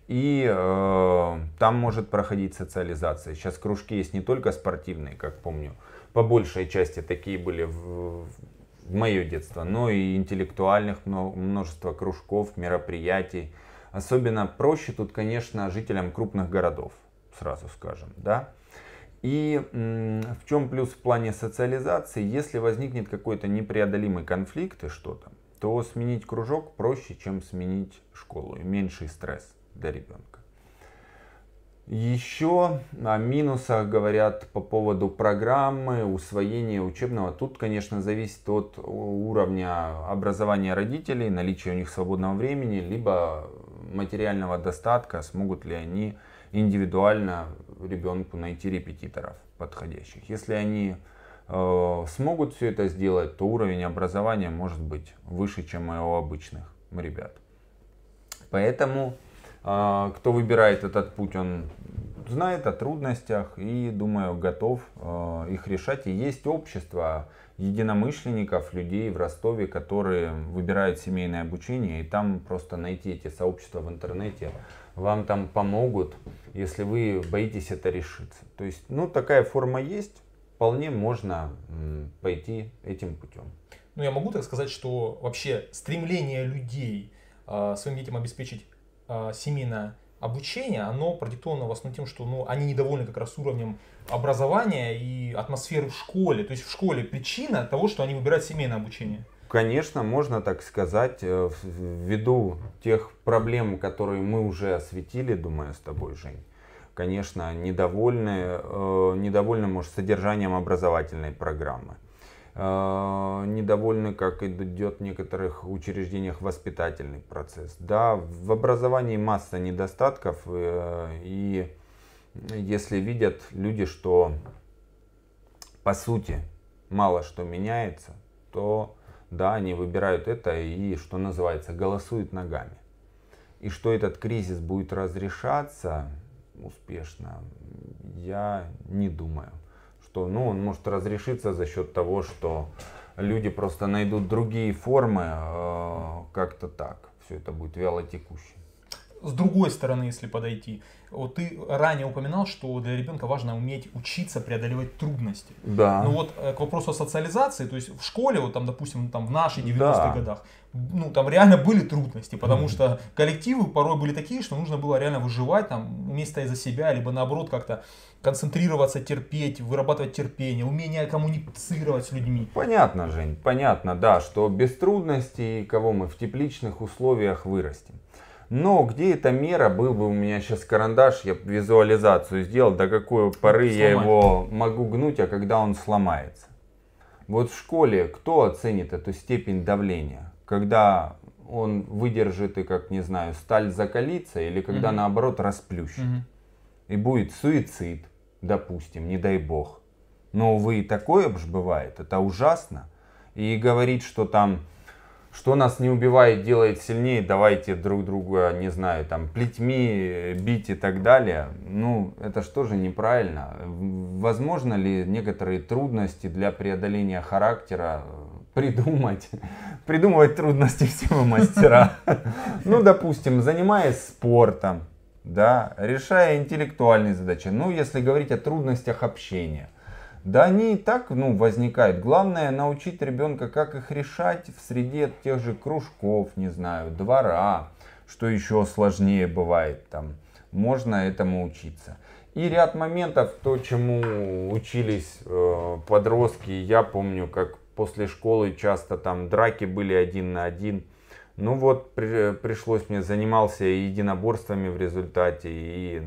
И э, там может проходить социализация. Сейчас кружки есть не только спортивные, как помню, по большей части такие были в, в мое детство, но и интеллектуальных множество кружков, мероприятий. Особенно проще тут, конечно, жителям крупных городов, сразу скажем, да. И в чем плюс в плане социализации, если возникнет какой-то непреодолимый конфликт и что-то, то сменить кружок проще, чем сменить школу, и меньший стресс для ребенка. Еще о минусах говорят по поводу программы, усвоения учебного. Тут, конечно, зависит от уровня образования родителей, наличия у них свободного времени, либо материального достатка, смогут ли они индивидуально ребенку найти репетиторов подходящих. Если они э, смогут все это сделать, то уровень образования может быть выше, чем у обычных ребят. Поэтому а, кто выбирает этот путь, он знает о трудностях и, думаю, готов а, их решать. И есть общество единомышленников, людей в Ростове, которые выбирают семейное обучение, и там просто найти эти сообщества в интернете, вам там помогут, если вы боитесь это решиться. То есть, ну, такая форма есть, вполне можно пойти этим путем. Ну, я могу так сказать, что вообще стремление людей э, своим детям обеспечить а, семейное обучение, оно продиктовано в основном тем, что ну, они недовольны как раз уровнем образования и атмосферы в школе. То есть в школе причина того, что они выбирают семейное обучение. Конечно, можно так сказать, э, ввиду тех проблем, которые мы уже осветили, думаю, с тобой, Жень. Конечно, недовольны, э, недовольны, может, содержанием образовательной программы Э, недовольны, как идет в некоторых учреждениях воспитательный процесс. Да, в образовании масса недостатков, э, и если видят люди, что по сути мало что меняется, то да, они выбирают это и, что называется, голосуют ногами. И что этот кризис будет разрешаться успешно, я не думаю что ну, он может разрешиться за счет того, что люди просто найдут другие формы, э, как-то так. Все это будет вяло текущее с другой стороны, если подойти, вот ты ранее упоминал, что для ребенка важно уметь учиться преодолевать трудности. Да. Ну вот э, к вопросу о социализации, то есть в школе, вот там, допустим, там в наши 90-х да. годах, ну там реально были трудности, потому mm. что коллективы порой были такие, что нужно было реально выживать, там, уметь стоять за себя, либо наоборот как-то концентрироваться, терпеть, вырабатывать терпение, умение коммуницировать с людьми. Понятно, Жень, понятно, да, что без трудностей кого мы в тепличных условиях вырастим? Но где эта мера? Был бы у меня сейчас карандаш, я визуализацию сделал, до какой поры Сломать. я его могу гнуть, а когда он сломается. Вот в школе кто оценит эту степень давления? Когда он выдержит и, как не знаю, сталь закалится, или когда угу. наоборот расплющит. Угу. И будет суицид, допустим, не дай бог. Но, увы, и такое же бывает, это ужасно. И говорить, что там что нас не убивает, делает сильнее, давайте друг друга, не знаю, там, плетьми э, бить и так далее, ну, это что же тоже неправильно. Возможно ли некоторые трудности для преодоления характера э, придумать? Придумывать трудности все мастера. Ну, допустим, занимаясь спортом, да, решая интеллектуальные задачи. Ну, если говорить о трудностях общения, да они и так ну, возникают. Главное научить ребенка, как их решать в среде тех же кружков, не знаю, двора, что еще сложнее бывает там. Можно этому учиться. И ряд моментов, то, чему учились э, подростки, я помню, как после школы часто там драки были один на один. Ну вот при, пришлось мне занимался единоборствами в результате и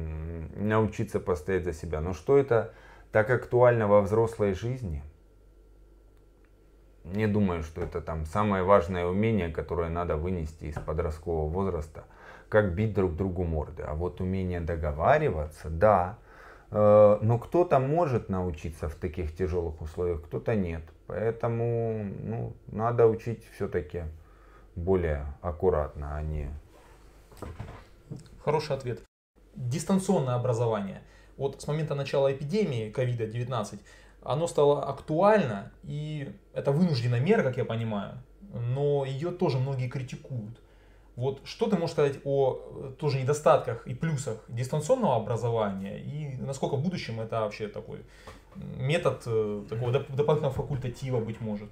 научиться постоять за себя. Но что это так актуально во взрослой жизни. Не думаю, что это там самое важное умение, которое надо вынести из подросткового возраста, как бить друг другу морды. А вот умение договариваться, да, э, но кто-то может научиться в таких тяжелых условиях, кто-то нет. Поэтому ну, надо учить все-таки более аккуратно, а не... Хороший ответ. Дистанционное образование – вот с момента начала эпидемии COVID-19 оно стало актуально, и это вынужденная мера, как я понимаю, но ее тоже многие критикуют. Вот что ты можешь сказать о э, тоже недостатках и плюсах дистанционного образования и насколько в будущем это вообще такой метод э, такого дополнительного факультатива быть может?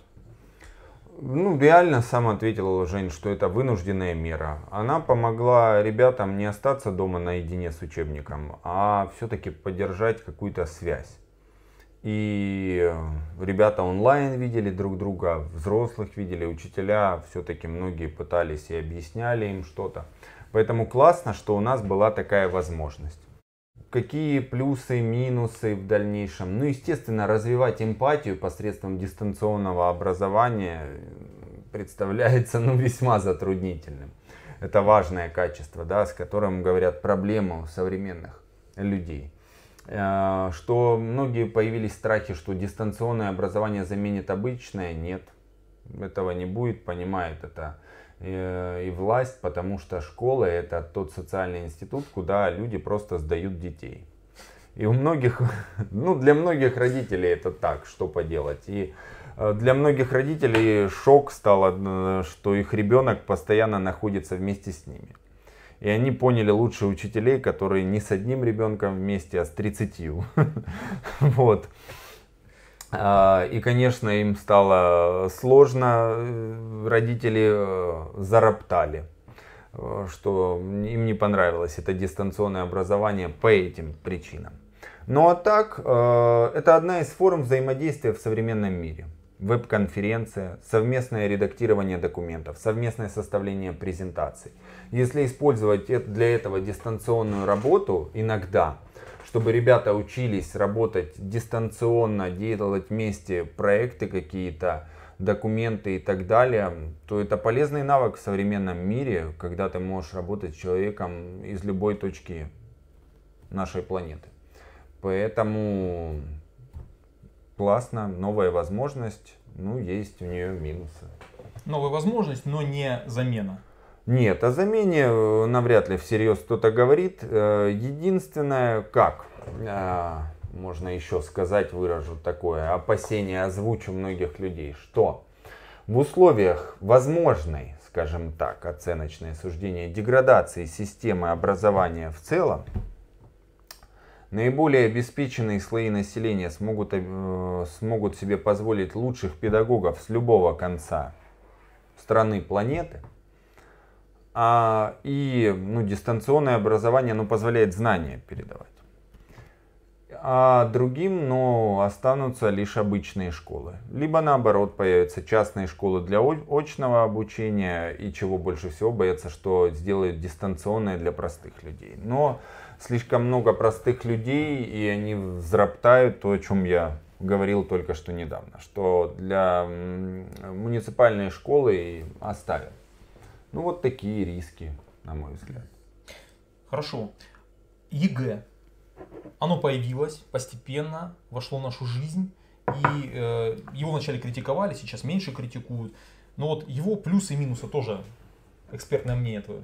Ну, реально сам ответила Жень, что это вынужденная мера. Она помогла ребятам не остаться дома наедине с учебником, а все-таки поддержать какую-то связь. И ребята онлайн видели друг друга, взрослых видели, учителя все-таки многие пытались и объясняли им что-то. Поэтому классно, что у нас была такая возможность какие плюсы, и минусы в дальнейшем. Ну, естественно, развивать эмпатию посредством дистанционного образования э, представляется ну, весьма затруднительным. Это важное качество, да, с которым говорят проблемы у современных людей э, что многие появились страхи, что дистанционное образование заменит обычное. Нет, этого не будет, понимает это Э, и власть, потому что школы это тот социальный институт, куда люди просто сдают детей. И у многих, ну для многих родителей это так, что поделать. И э, для многих родителей шок стало, э, что их ребенок постоянно находится вместе с ними. И они поняли лучше учителей, которые не с одним ребенком вместе, а с 30. Вот. А, и, конечно, им стало э, сложно, э, родители э, зароптали, что им не понравилось это дистанционное образование по этим причинам. Ну а так, это одна из форм взаимодействия в современном мире. Веб-конференция, совместное редактирование документов, совместное составление презентаций. Если использовать для этого дистанционную работу иногда – чтобы ребята учились работать дистанционно, делать вместе проекты какие-то, документы и так далее, то это полезный навык в современном мире, когда ты можешь работать с человеком из любой точки нашей планеты. Поэтому классно, новая возможность, ну, есть у нее минусы. Новая возможность, но не замена. Нет, о замене э, навряд ли всерьез кто-то говорит. Э, единственное, как э, можно еще сказать, выражу такое опасение, озвучу многих людей, что в условиях возможной, скажем так, оценочное суждение деградации системы образования в целом, наиболее обеспеченные слои населения смогут, смогут себе позволить лучших педагогов с любого конца страны планеты – а, и ну, дистанционное образование ну позволяет знания передавать. А другим ну, останутся лишь обычные школы. Либо наоборот появятся частные школы для очного обучения и чего больше всего боятся, что сделают дистанционное для простых людей. Но слишком много простых людей и они взроптают то, о чем я говорил только что недавно, что для муниципальной школы оставят. Ну вот такие риски, на мой взгляд. Хорошо. ЕГЭ. Оно появилось постепенно, вошло в нашу жизнь. И э, его вначале критиковали, сейчас меньше критикуют. Но вот его плюсы и минусы тоже экспертное мнение твое.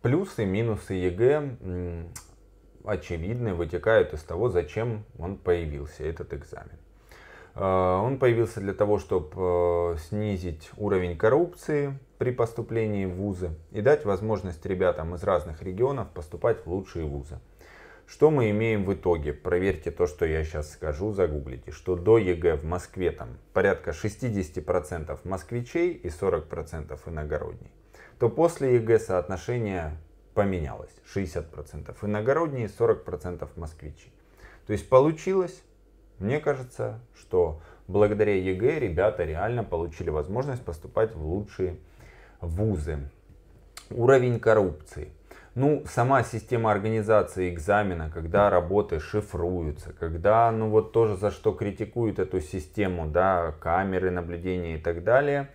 Плюсы и минусы ЕГЭ очевидно вытекают из того, зачем он появился, этот экзамен. А, он появился для того, чтобы э, снизить уровень коррупции при поступлении в вузы и дать возможность ребятам из разных регионов поступать в лучшие вузы. Что мы имеем в итоге? Проверьте то, что я сейчас скажу, загуглите, что до ЕГЭ в Москве там порядка 60% москвичей и 40% иногородней, то после ЕГЭ соотношение поменялось. 60% иногородние, 40% москвичей. То есть получилось, мне кажется, что благодаря ЕГЭ ребята реально получили возможность поступать в лучшие вузы. Уровень коррупции. Ну, сама система организации экзамена, когда работы шифруются, когда, ну вот тоже за что критикуют эту систему, да, камеры наблюдения и так далее.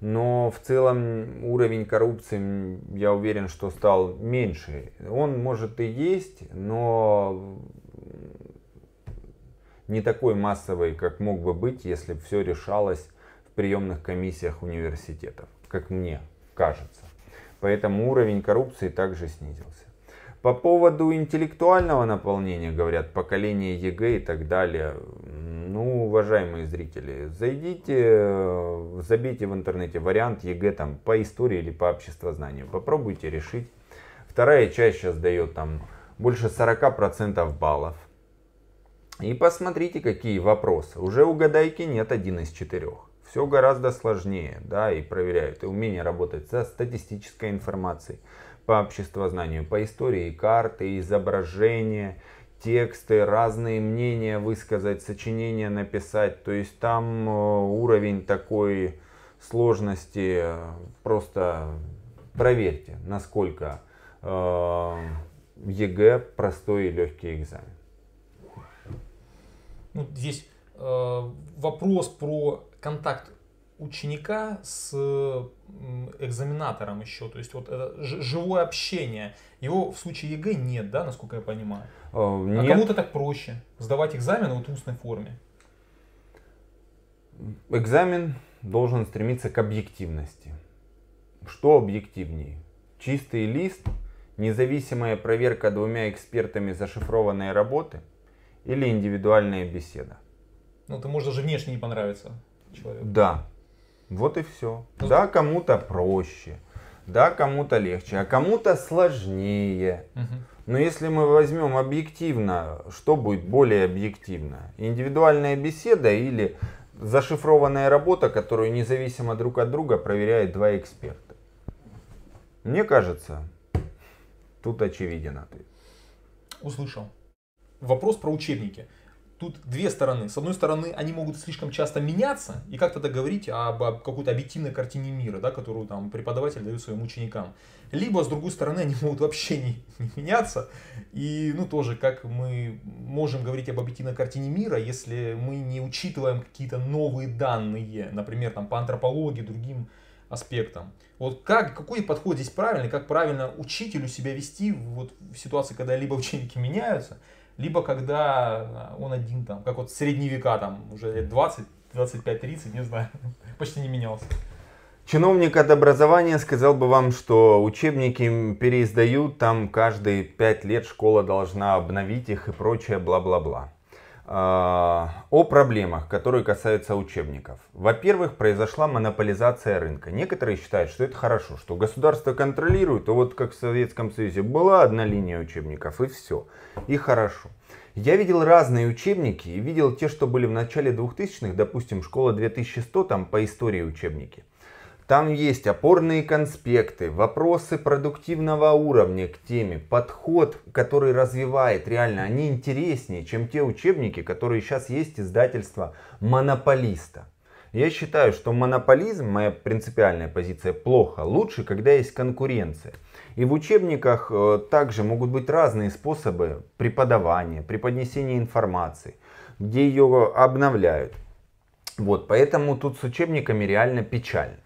Но в целом уровень коррупции, я уверен, что стал меньше. Он может и есть, но не такой массовой, как мог бы быть, если бы все решалось в приемных комиссиях университетов, как мне кажется. Поэтому уровень коррупции также снизился. По поводу интеллектуального наполнения, говорят, поколение ЕГЭ и так далее. Ну, уважаемые зрители, зайдите, э, забейте в интернете вариант ЕГЭ там по истории или по обществознанию. Попробуйте решить. Вторая часть сейчас дает там больше 40% баллов. И посмотрите, какие вопросы. Уже у гадайки нет один из четырех. Все гораздо сложнее, да, и проверяют. И умение работать со статистической информацией, по обществознанию, по истории, карты, изображения, тексты, разные мнения высказать, сочинения написать. То есть там э, уровень такой сложности э, просто проверьте, насколько э, ЕГЭ простой и легкий экзамен ну, здесь э, вопрос про контакт ученика с экзаменатором еще, то есть вот это живое общение, его в случае ЕГЭ нет, да, насколько я понимаю? Э, а нет. А кому-то так проще сдавать экзамен вот в устной форме. Экзамен должен стремиться к объективности. Что объективнее? Чистый лист, независимая проверка двумя экспертами зашифрованной работы – или индивидуальная беседа. Ну, ты можешь даже внешне не понравиться человеку. Да. Вот и все. Ну, да, кому-то проще, да, кому-то легче, а кому-то сложнее. Угу. Но если мы возьмем объективно, что будет более объективно? Индивидуальная беседа или зашифрованная работа, которую независимо друг от друга проверяют два эксперта? Мне кажется, тут очевиден ответ. Услышал вопрос про учебники. Тут две стороны. С одной стороны, они могут слишком часто меняться, и как тогда говорить об, об какой-то объективной картине мира, да, которую там преподаватель дает своим ученикам. Либо, с другой стороны, они могут вообще не, не меняться, и, ну, тоже, как мы можем говорить об объективной картине мира, если мы не учитываем какие-то новые данные, например, там, по антропологии, другим аспектам. Вот как, какой подход здесь правильный, как правильно учителю себя вести вот в ситуации, когда либо ученики меняются, либо когда а, он один там, как вот средневека там, уже лет 20, 25, 30, не знаю, почти не менялся. Чиновник от образования сказал бы вам, что учебники переиздают, там каждые пять лет школа должна обновить их и прочее, бла-бла-бла. А, о проблемах, которые касаются учебников. Во-первых, произошла монополизация рынка. Некоторые считают, что это хорошо, что государство контролирует, а вот как в Советском Союзе была одна линия учебников и все, и хорошо. Я видел разные учебники и видел те, что были в начале 2000-х, допустим, школа 2100, там по истории учебники – там есть опорные конспекты, вопросы продуктивного уровня к теме, подход, который развивает реально. Они интереснее, чем те учебники, которые сейчас есть издательства монополиста. Я считаю, что монополизм, моя принципиальная позиция, плохо. Лучше, когда есть конкуренция. И в учебниках э, также могут быть разные способы преподавания, преподнесения информации, где ее обновляют. Вот, поэтому тут с учебниками реально печально.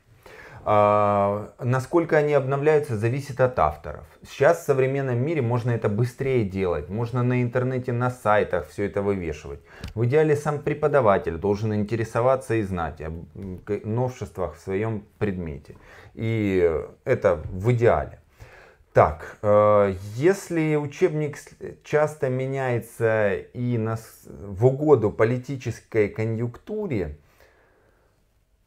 А, насколько они обновляются, зависит от авторов. Сейчас в современном мире можно это быстрее делать, можно на интернете, на сайтах все это вывешивать. В идеале сам преподаватель должен интересоваться и знать о новшествах в своем предмете. И это в идеале. Так, э, если учебник часто меняется и на, в угоду политической конъюнктуре,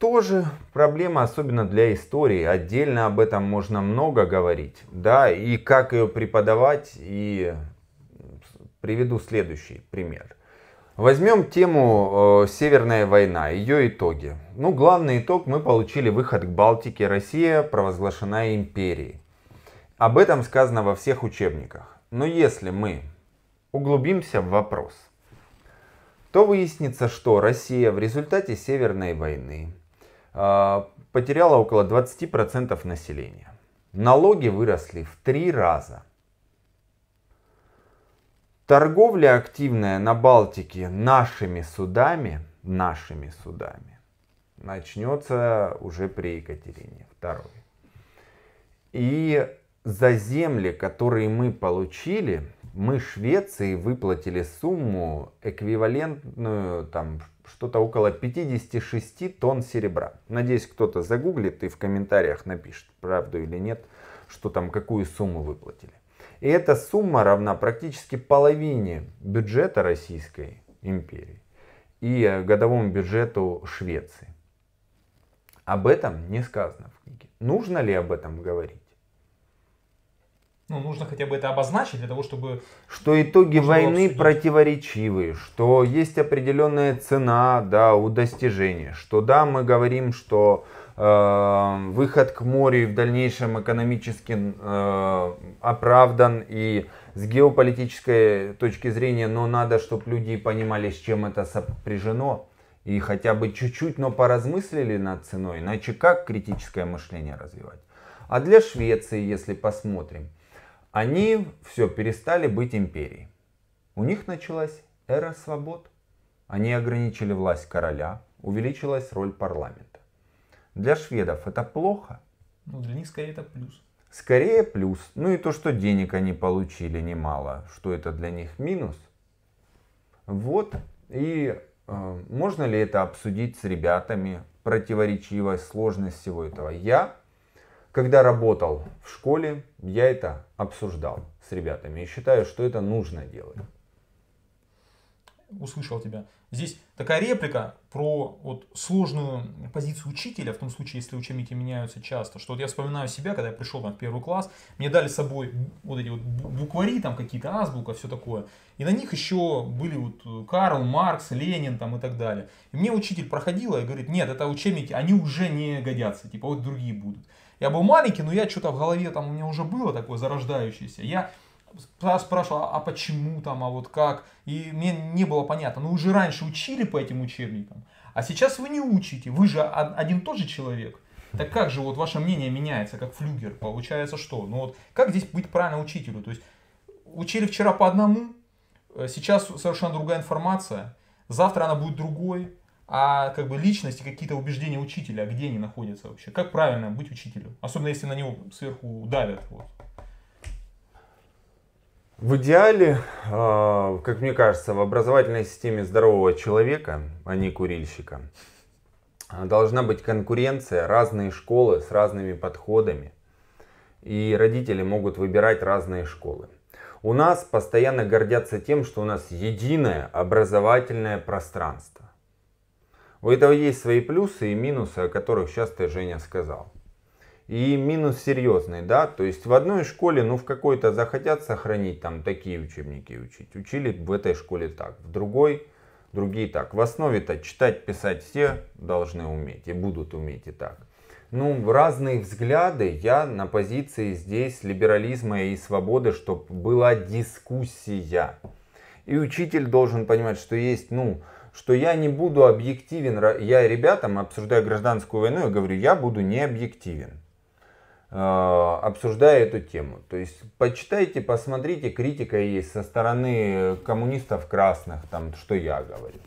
тоже проблема, особенно для истории. Отдельно об этом можно много говорить, да, и как ее преподавать. И приведу следующий пример. Возьмем тему э, Северная война, ее итоги. Ну, главный итог мы получили выход к Балтике, Россия провозглашена империей. Об этом сказано во всех учебниках. Но если мы углубимся в вопрос, то выяснится, что Россия в результате Северной войны а, потеряла около 20% населения. Налоги выросли в три раза. Торговля активная на Балтике нашими судами, нашими судами, начнется уже при Екатерине II. И за земли, которые мы получили, мы Швеции выплатили сумму эквивалентную там что-то около 56 тонн серебра. Надеюсь, кто-то загуглит и в комментариях напишет, правду или нет, что там, какую сумму выплатили. И эта сумма равна практически половине бюджета Российской империи и э, годовому бюджету Швеции. Об этом не сказано в книге. Нужно ли об этом говорить? ну, нужно хотя бы это обозначить для того, чтобы... Что итоги войны обсудить. противоречивы, что есть определенная цена да, у достижения, что да, мы говорим, что э, выход к морю в дальнейшем экономически э, оправдан и с геополитической точки зрения, но надо, чтобы люди понимали, с чем это сопряжено. И хотя бы чуть-чуть, но поразмыслили над ценой, иначе как критическое мышление развивать? А для Швеции, если посмотрим, они все перестали быть империей. У них началась эра свобод. Они ограничили власть короля, увеличилась роль парламента. Для шведов это плохо? Ну, для них скорее это плюс. Скорее плюс. Ну и то, что денег они получили немало, что это для них минус. Вот. И э, можно ли это обсудить с ребятами? противоречивая сложность всего этого. Я когда работал в школе, я это обсуждал с ребятами и считаю, что это нужно делать. Услышал тебя. Здесь такая реплика про вот сложную позицию учителя, в том случае, если учебники меняются часто, что вот я вспоминаю себя, когда я пришел там, в первый класс, мне дали с собой вот эти вот буквари, там какие-то азбука, все такое, и на них еще были вот э, Карл, Маркс, Ленин там и так далее. И мне учитель проходила и говорит, нет, это учебники, они уже не годятся, типа вот другие будут. Я был маленький, но я что-то в голове там у меня уже было такое зарождающееся. Я спрашивал, а, а почему там, а вот как? И мне не было понятно. Ну, вы же раньше учили по этим учебникам, а сейчас вы не учите. Вы же один и тот же человек. Так как же вот ваше мнение меняется, как флюгер? Получается что? Ну вот как здесь быть правильно учителю? То есть учили вчера по одному, э, сейчас совершенно другая информация, завтра она будет другой, а как бы личности, какие-то убеждения учителя, а где они находятся вообще? Как правильно быть учителем? Особенно если на него сверху давят. Вот. В идеале, а, как мне кажется, в образовательной системе здорового человека, а не курильщика, должна быть конкуренция, разные школы с разными подходами. И родители могут выбирать разные школы. У нас постоянно гордятся тем, что у нас единое образовательное пространство. У этого есть свои плюсы и минусы, о которых сейчас ты, Женя, сказал. И минус серьезный, да, то есть в одной школе, ну, в какой-то захотят сохранить там такие учебники учить. Учили в этой школе так, в другой, другие так. В основе-то читать, писать все должны уметь и будут уметь и так. Ну, в разные взгляды, я на позиции здесь либерализма и свободы, чтобы была дискуссия. И учитель должен понимать, что есть, ну, что я не буду объективен. Я ребятам, обсуждая гражданскую войну, я говорю, я буду не объективен, э, обсуждая эту тему. То есть почитайте, посмотрите, критика есть со стороны коммунистов красных, там, что я говорю.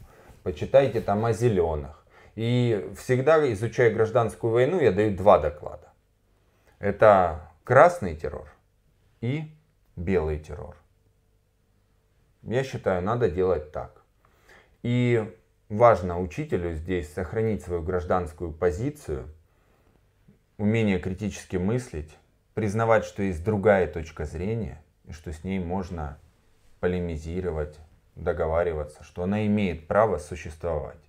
Почитайте там о зеленых. И всегда, изучая гражданскую войну, я даю два доклада. Это красный террор и белый террор. Я считаю, надо делать так. И важно учителю здесь сохранить свою гражданскую позицию, умение критически мыслить, признавать, что есть другая точка зрения, и что с ней можно полемизировать, договариваться, что она имеет право существовать.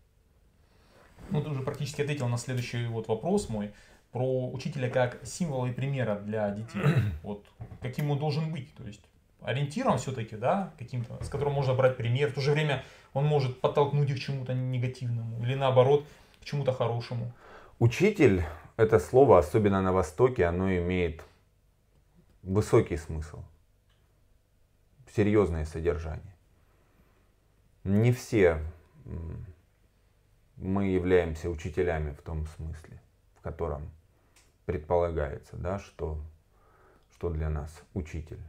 Ну, ты уже практически ответил на следующий вот вопрос мой про учителя как символа и примера для детей. Вот каким он должен быть, то есть ориентиром все-таки, да, каким-то, с которым можно брать пример. В то же время он может подтолкнуть их к чему-то негативному или наоборот к чему-то хорошему. Учитель, это слово, особенно на Востоке, оно имеет высокий смысл, серьезное содержание. Не все мы являемся учителями в том смысле, в котором предполагается, да, что, что для нас учитель.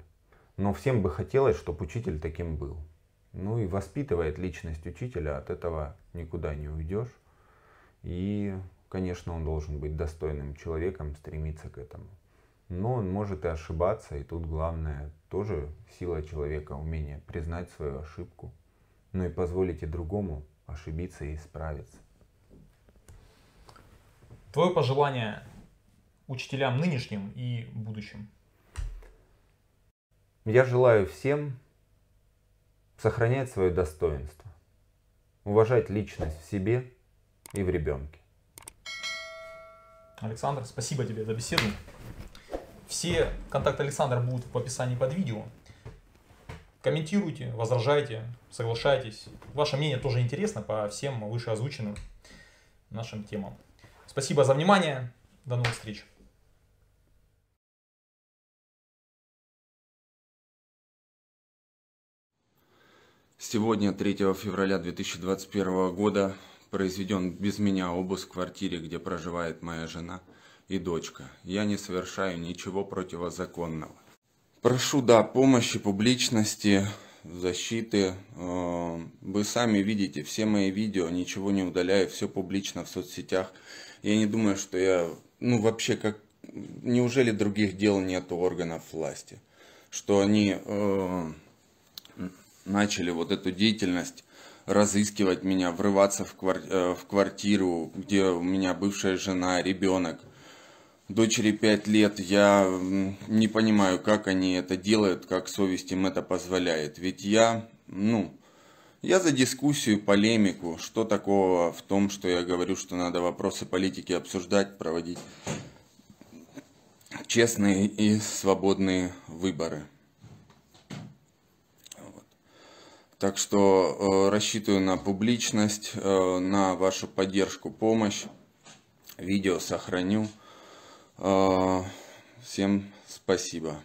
Но всем бы хотелось, чтобы учитель таким был. Ну и воспитывает личность учителя, от этого никуда не уйдешь. И, конечно, он должен быть достойным человеком, стремиться к этому. Но он может и ошибаться, и тут главное тоже сила человека, умение признать свою ошибку, но ну и позволить и другому ошибиться и исправиться. Твое пожелание учителям нынешним и будущим? Я желаю всем сохранять свое достоинство, уважать личность в себе и в ребенке. Александр, спасибо тебе за беседу. Все контакты Александра будут в описании под видео. Комментируйте, возражайте, соглашайтесь. Ваше мнение тоже интересно по всем вышеозвученным нашим темам. Спасибо за внимание. До новых встреч. Сегодня, 3 февраля 2021 года, произведен без меня обыск в квартире, где проживает моя жена и дочка. Я не совершаю ничего противозаконного. Прошу, да, помощи публичности, защиты. Эм, вы сами видите все мои видео, ничего не удаляю, все публично в соцсетях. Я не думаю, что я, ну вообще, как, неужели других дел нет у органов власти? Что они... Э, начали вот эту деятельность разыскивать меня, врываться в, квар- э, в квартиру, где у меня бывшая жена, ребенок. Дочери 5 лет, я не понимаю, как они это делают, как совесть им это позволяет. Ведь я, ну, я за дискуссию, полемику. Что такого в том, что я говорю, что надо вопросы политики обсуждать, проводить честные и свободные выборы. Так что э, рассчитываю на публичность, э, на вашу поддержку, помощь. Видео сохраню. Э, всем спасибо.